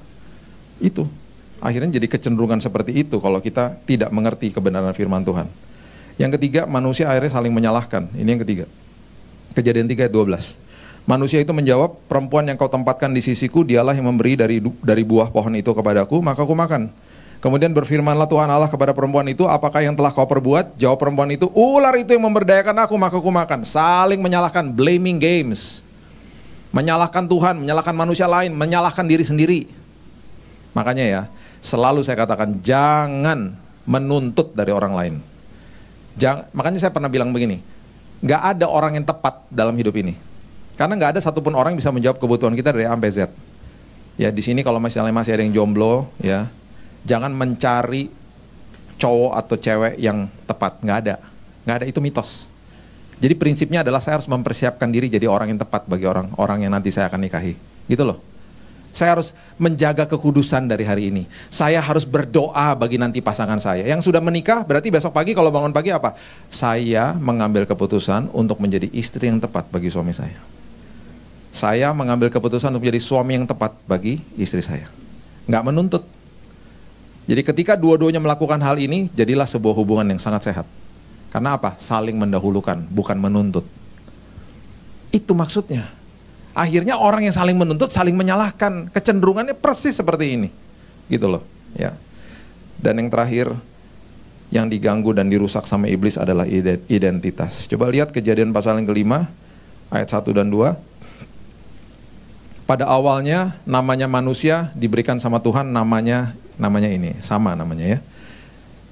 itu akhirnya jadi kecenderungan seperti itu kalau kita tidak mengerti kebenaran firman Tuhan yang ketiga manusia akhirnya saling menyalahkan ini yang ketiga kejadian 3 ayat 12 Manusia itu menjawab, perempuan yang kau tempatkan di sisiku, dialah yang memberi dari dari buah pohon itu kepadaku, maka aku makan. Kemudian berfirmanlah Tuhan Allah kepada perempuan itu, apakah yang telah kau perbuat? Jawab perempuan itu, ular itu yang memberdayakan aku, maka aku makan. Saling menyalahkan, blaming games. Menyalahkan Tuhan, menyalahkan manusia lain, menyalahkan diri sendiri. Makanya ya, selalu saya katakan, jangan menuntut dari orang lain. Jangan, makanya saya pernah bilang begini, gak ada orang yang tepat dalam hidup ini karena nggak ada satupun orang bisa menjawab kebutuhan kita dari A sampai Z. Ya di sini kalau misalnya masih ada yang jomblo, ya jangan mencari cowok atau cewek yang tepat, nggak ada, nggak ada itu mitos. Jadi prinsipnya adalah saya harus mempersiapkan diri jadi orang yang tepat bagi orang orang yang nanti saya akan nikahi, gitu loh. Saya harus menjaga kekudusan dari hari ini. Saya harus berdoa bagi nanti pasangan saya. Yang sudah menikah berarti besok pagi kalau bangun pagi apa? Saya mengambil keputusan untuk menjadi istri yang tepat bagi suami saya saya mengambil keputusan untuk menjadi suami yang tepat bagi istri saya. Nggak menuntut. Jadi ketika dua-duanya melakukan hal ini, jadilah sebuah hubungan yang sangat sehat. Karena apa? Saling mendahulukan, bukan menuntut. Itu maksudnya. Akhirnya orang yang saling menuntut, saling menyalahkan. Kecenderungannya persis seperti ini. Gitu loh. Ya. Dan yang terakhir, yang diganggu dan dirusak sama iblis adalah identitas. Coba lihat kejadian pasal yang kelima, ayat 1 dan 2 pada awalnya namanya manusia diberikan sama Tuhan namanya namanya ini sama namanya ya.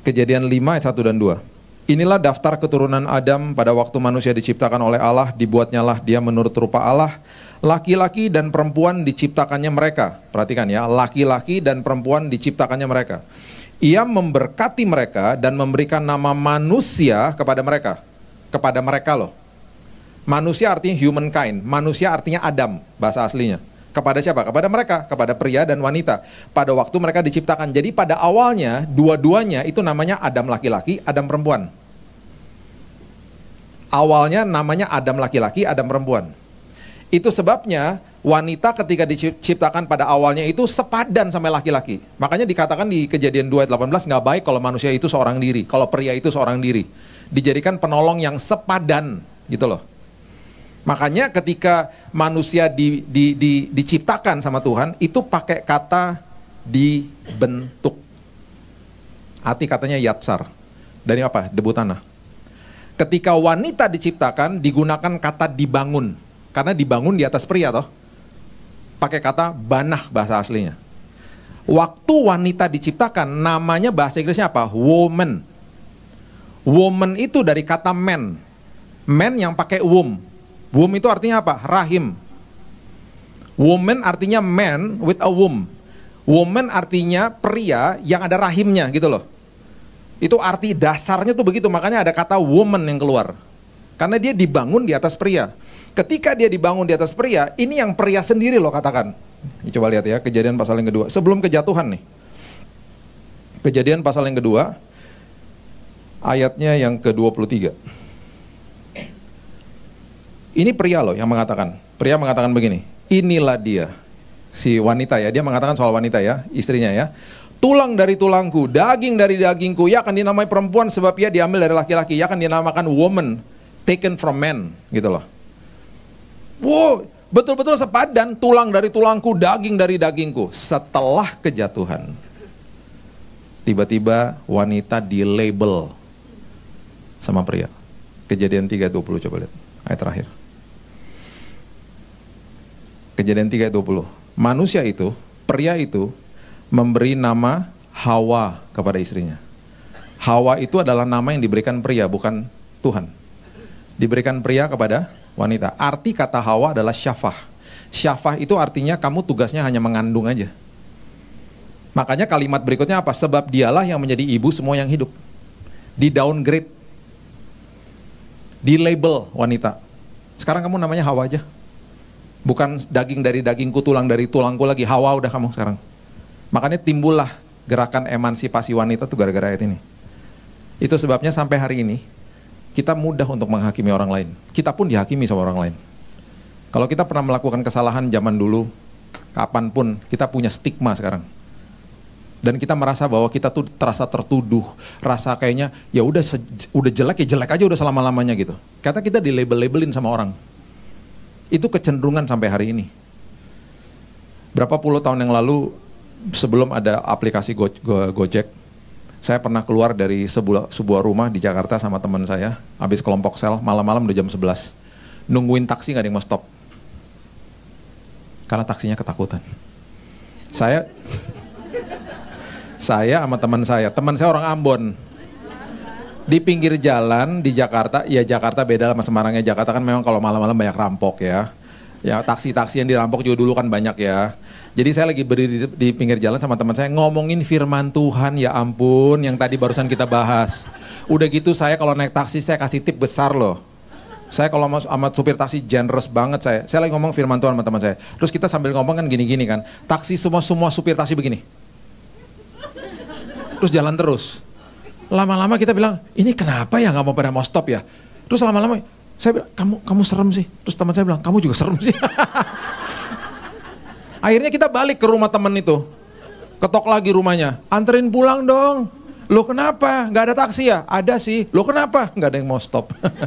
Kejadian 5 ayat 1 dan 2. Inilah daftar keturunan Adam pada waktu manusia diciptakan oleh Allah, dibuatnyalah dia menurut rupa Allah. Laki-laki dan perempuan diciptakannya mereka. Perhatikan ya, laki-laki dan perempuan diciptakannya mereka. Ia memberkati mereka dan memberikan nama manusia kepada mereka. Kepada mereka loh. Manusia artinya human kind, manusia artinya Adam bahasa aslinya. Kepada siapa? Kepada mereka, kepada pria dan wanita. Pada waktu mereka diciptakan. Jadi pada awalnya dua-duanya itu namanya Adam laki-laki, Adam perempuan. Awalnya namanya Adam laki-laki, Adam perempuan. Itu sebabnya wanita ketika diciptakan pada awalnya itu sepadan sama laki-laki. Makanya dikatakan di kejadian 2 ayat 18 nggak baik kalau manusia itu seorang diri, kalau pria itu seorang diri. Dijadikan penolong yang sepadan gitu loh. Makanya ketika manusia di, di, di, diciptakan sama Tuhan, itu pakai kata dibentuk. Arti katanya yatsar. Dari apa? Debu tanah. Ketika wanita diciptakan, digunakan kata dibangun. Karena dibangun di atas pria toh. Pakai kata banah bahasa aslinya. Waktu wanita diciptakan, namanya bahasa Inggrisnya apa? Woman. Woman itu dari kata men, men yang pakai womb Womb itu artinya apa? Rahim. Woman artinya man with a womb. Woman artinya pria yang ada rahimnya gitu loh. Itu arti dasarnya tuh begitu, makanya ada kata woman yang keluar. Karena dia dibangun di atas pria. Ketika dia dibangun di atas pria, ini yang pria sendiri loh katakan. Ini coba lihat ya, kejadian pasal yang kedua. Sebelum kejatuhan nih. Kejadian pasal yang kedua, ayatnya yang ke-23. Ini pria loh yang mengatakan. Pria mengatakan begini, inilah dia. Si wanita ya, dia mengatakan soal wanita ya, istrinya ya. Tulang dari tulangku, daging dari dagingku, ya akan dinamai perempuan sebab ia diambil dari laki-laki, ya akan dinamakan woman, taken from man, gitu loh. Wow, betul-betul sepadan tulang dari tulangku, daging dari dagingku. Setelah kejatuhan, tiba-tiba wanita di label sama pria. Kejadian 3.20 coba lihat ayat terakhir. Kejadian 3:20. Manusia itu, pria itu memberi nama Hawa kepada istrinya. Hawa itu adalah nama yang diberikan pria, bukan Tuhan. Diberikan pria kepada wanita. Arti kata Hawa adalah syafah. Syafah itu artinya kamu tugasnya hanya mengandung aja. Makanya kalimat berikutnya apa? Sebab dialah yang menjadi ibu semua yang hidup. Di downgrade. Di label wanita. Sekarang kamu namanya Hawa aja. Bukan daging dari dagingku, tulang dari tulangku lagi. Hawa udah kamu sekarang. Makanya timbullah gerakan emansipasi wanita tuh gara-gara ayat ini. Itu sebabnya sampai hari ini kita mudah untuk menghakimi orang lain. Kita pun dihakimi sama orang lain. Kalau kita pernah melakukan kesalahan zaman dulu, kapanpun kita punya stigma sekarang. Dan kita merasa bahwa kita tuh terasa tertuduh, rasa kayaknya ya udah udah jelek ya jelek aja udah selama lamanya gitu. Kata kita di label labelin sama orang. Itu kecenderungan sampai hari ini. Berapa puluh tahun yang lalu sebelum ada aplikasi Go Go Gojek, saya pernah keluar dari sebuah, sebuah rumah di Jakarta sama teman saya, habis kelompok sel, malam-malam udah jam 11. Nungguin taksi gak ada yang mau stop. Karena taksinya ketakutan. Saya saya sama teman saya, teman saya orang Ambon, di pinggir jalan di Jakarta, ya Jakarta beda sama Semarangnya. Jakarta kan memang kalau malam-malam banyak rampok ya. Ya taksi-taksi yang dirampok juga dulu kan banyak ya. Jadi saya lagi berdiri di, pinggir jalan sama teman saya ngomongin firman Tuhan ya ampun yang tadi barusan kita bahas. Udah gitu saya kalau naik taksi saya kasih tip besar loh. Saya kalau mau amat supir taksi generous banget saya. Saya lagi ngomong firman Tuhan sama teman saya. Terus kita sambil ngomong kan gini-gini kan. Taksi semua semua supir taksi begini. Terus jalan terus lama-lama kita bilang, ini kenapa ya nggak mau pada mau stop ya? Terus lama-lama saya bilang, kamu kamu serem sih. Terus teman saya bilang, kamu juga serem sih. Akhirnya kita balik ke rumah teman itu. Ketok lagi rumahnya, anterin pulang dong. Lo kenapa? nggak ada taksi ya? Ada sih. Lo kenapa? nggak ada yang mau stop.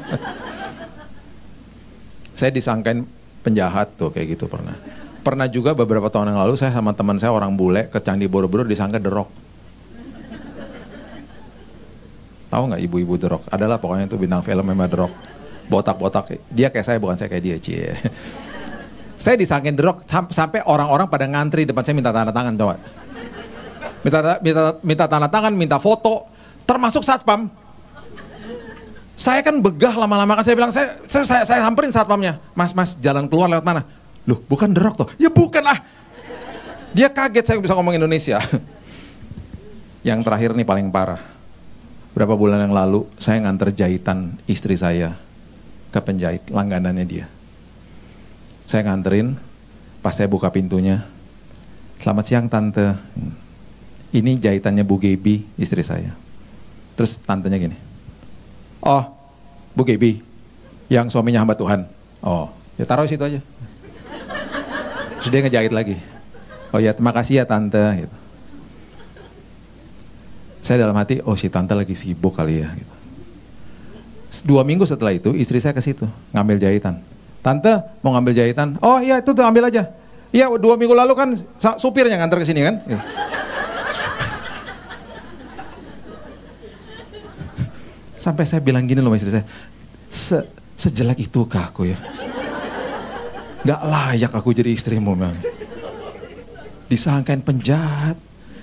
saya disangkain penjahat tuh kayak gitu pernah. Pernah juga beberapa tahun yang lalu saya sama teman saya orang bule ke Candi Borobudur disangka derok tahu nggak ibu-ibu The Rock? Adalah pokoknya itu bintang film memang The Rock. Botak-botak. Dia kayak saya bukan saya kayak dia, cie. saya disangkin The Rock sam sampai orang-orang pada ngantri depan saya minta tanda tangan, coba. Minta, minta, minta tanda tangan, minta foto, termasuk satpam. Saya kan begah lama-lama kan saya bilang saya saya, saya, saya samperin satpamnya. Mas, mas jalan keluar lewat mana? Loh, bukan The Rock toh. Ya bukan lah. Dia kaget saya bisa ngomong Indonesia. Yang terakhir nih paling parah berapa bulan yang lalu saya nganter jahitan istri saya ke penjahit langganannya dia. Saya nganterin, pas saya buka pintunya, selamat siang tante, ini jahitannya Bu Gebi istri saya. Terus tantenya gini, oh Bu Gebi yang suaminya hamba Tuhan, oh ya taruh situ aja. Terus dia ngejahit lagi, oh ya terima kasih ya tante gitu. Saya dalam hati, oh si tante lagi sibuk kali ya. Gitu. Dua minggu setelah itu, istri saya ke situ, ngambil jahitan. Tante, mau ngambil jahitan? Oh iya, itu tuh ambil aja. Iya, dua minggu lalu kan supirnya nganter ke sini kan. Gitu. Sampai saya bilang gini loh istri saya, Se sejelek itu kah aku ya. Gak layak aku jadi istrimu memang. Disangkain penjahat,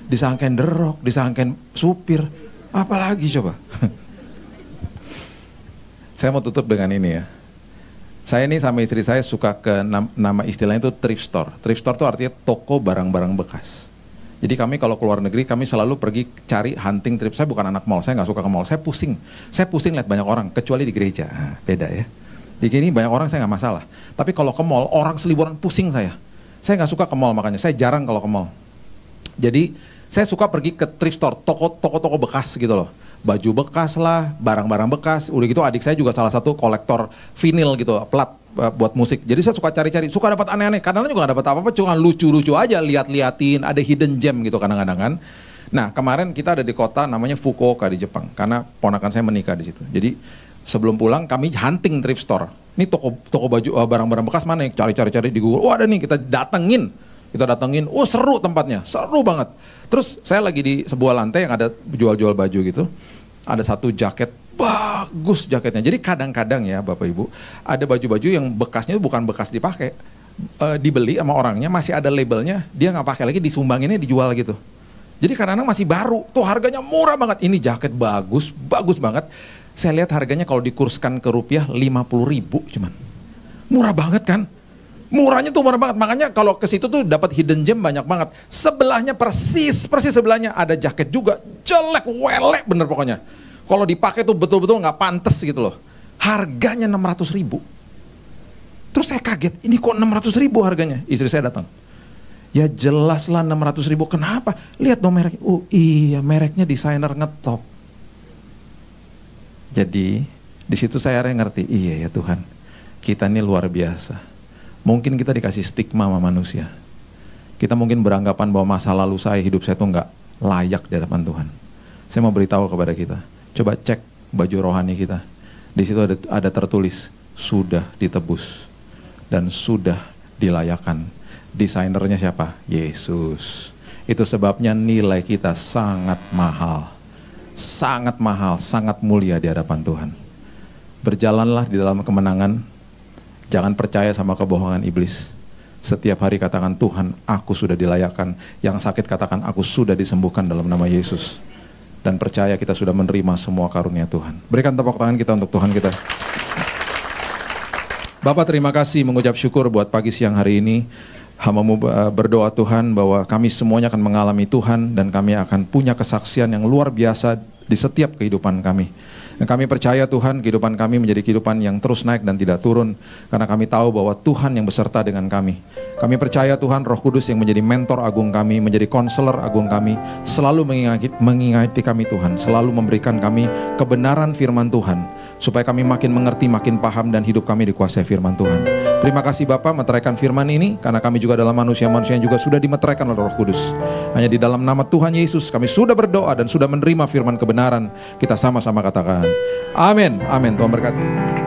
disangkain derok, disangkain supir, apalagi coba. saya mau tutup dengan ini ya. Saya ini sama istri saya suka ke nama istilahnya itu thrift store. Thrift store itu artinya toko barang-barang bekas. Jadi kami kalau keluar negeri kami selalu pergi cari hunting trip. Saya bukan anak mall, saya nggak suka ke mall. Saya pusing, saya pusing lihat banyak orang, kecuali di gereja. Nah, beda ya. Di sini banyak orang saya nggak masalah. Tapi kalau ke mall orang seliburan pusing saya. Saya nggak suka ke mall makanya. Saya jarang kalau ke mall. Jadi saya suka pergi ke thrift store, toko-toko bekas gitu loh. Baju bekas lah, barang-barang bekas. Udah gitu adik saya juga salah satu kolektor vinil gitu, plat eh, buat musik. Jadi saya suka cari-cari, suka dapat aneh-aneh. Kadang-kadang juga gak dapat apa-apa, cuma lucu-lucu aja lihat-liatin, ada hidden gem gitu kadang-kadang kan. Nah, kemarin kita ada di kota namanya Fukuoka di Jepang karena ponakan saya menikah di situ. Jadi sebelum pulang kami hunting thrift store. Ini toko toko baju eh, barang-barang bekas mana yang cari-cari cari di Google. oh, ada nih kita datengin. Kita datengin. Oh, seru tempatnya. Seru banget. Terus saya lagi di sebuah lantai yang ada jual-jual baju gitu. Ada satu jaket bagus jaketnya. Jadi kadang-kadang ya Bapak Ibu, ada baju-baju yang bekasnya bukan bekas dipakai. E, dibeli sama orangnya masih ada labelnya, dia nggak pakai lagi disumbanginnya dijual gitu. Jadi kadang-kadang masih baru, tuh harganya murah banget. Ini jaket bagus, bagus banget. Saya lihat harganya kalau dikurskan ke rupiah 50 ribu cuman. Murah banget kan? Murahnya tuh murah banget. Makanya kalau ke situ tuh dapat hidden gem banyak banget. Sebelahnya persis, persis sebelahnya ada jaket juga. Jelek, welek bener pokoknya. Kalau dipakai tuh betul-betul nggak pantas gitu loh. Harganya 600 ribu. Terus saya kaget, ini kok 600 ribu harganya? Istri saya datang. Ya jelaslah lah 600 ribu, kenapa? Lihat dong mereknya. Oh iya, mereknya desainer ngetop. Jadi di situ saya yang ngerti, iya ya Tuhan, kita ini luar biasa Mungkin kita dikasih stigma sama manusia. Kita mungkin beranggapan bahwa masa lalu saya, hidup saya itu nggak layak di hadapan Tuhan. Saya mau beritahu kepada kita, coba cek baju rohani kita. Di situ ada, ada tertulis, sudah ditebus dan sudah dilayakan. Desainernya siapa? Yesus. Itu sebabnya nilai kita sangat mahal. Sangat mahal, sangat mulia di hadapan Tuhan berjalanlah di dalam kemenangan Jangan percaya sama kebohongan iblis. Setiap hari katakan Tuhan, aku sudah dilayakan. Yang sakit katakan aku sudah disembuhkan dalam nama Yesus. Dan percaya kita sudah menerima semua karunia Tuhan. Berikan tepuk tangan kita untuk Tuhan kita. Bapak terima kasih mengucap syukur buat pagi siang hari ini. Hamamu eh, berdoa Tuhan bahwa kami semuanya akan mengalami Tuhan dan kami akan punya kesaksian yang luar biasa di setiap kehidupan kami. Kami percaya Tuhan kehidupan kami menjadi kehidupan yang terus naik dan tidak turun karena kami tahu bahwa Tuhan yang beserta dengan kami. Kami percaya Tuhan Roh Kudus yang menjadi mentor agung kami, menjadi konselor agung kami, selalu mengingati, mengingati kami Tuhan, selalu memberikan kami kebenaran firman Tuhan supaya kami makin mengerti, makin paham dan hidup kami dikuasai firman Tuhan. Terima kasih Bapak meteraikan firman ini karena kami juga adalah manusia-manusia yang juga sudah dimeteraikan oleh Roh Kudus. Hanya di dalam nama Tuhan Yesus kami sudah berdoa dan sudah menerima firman kebenaran. Kita sama-sama katakan. Amin. Amin. Tuhan berkati.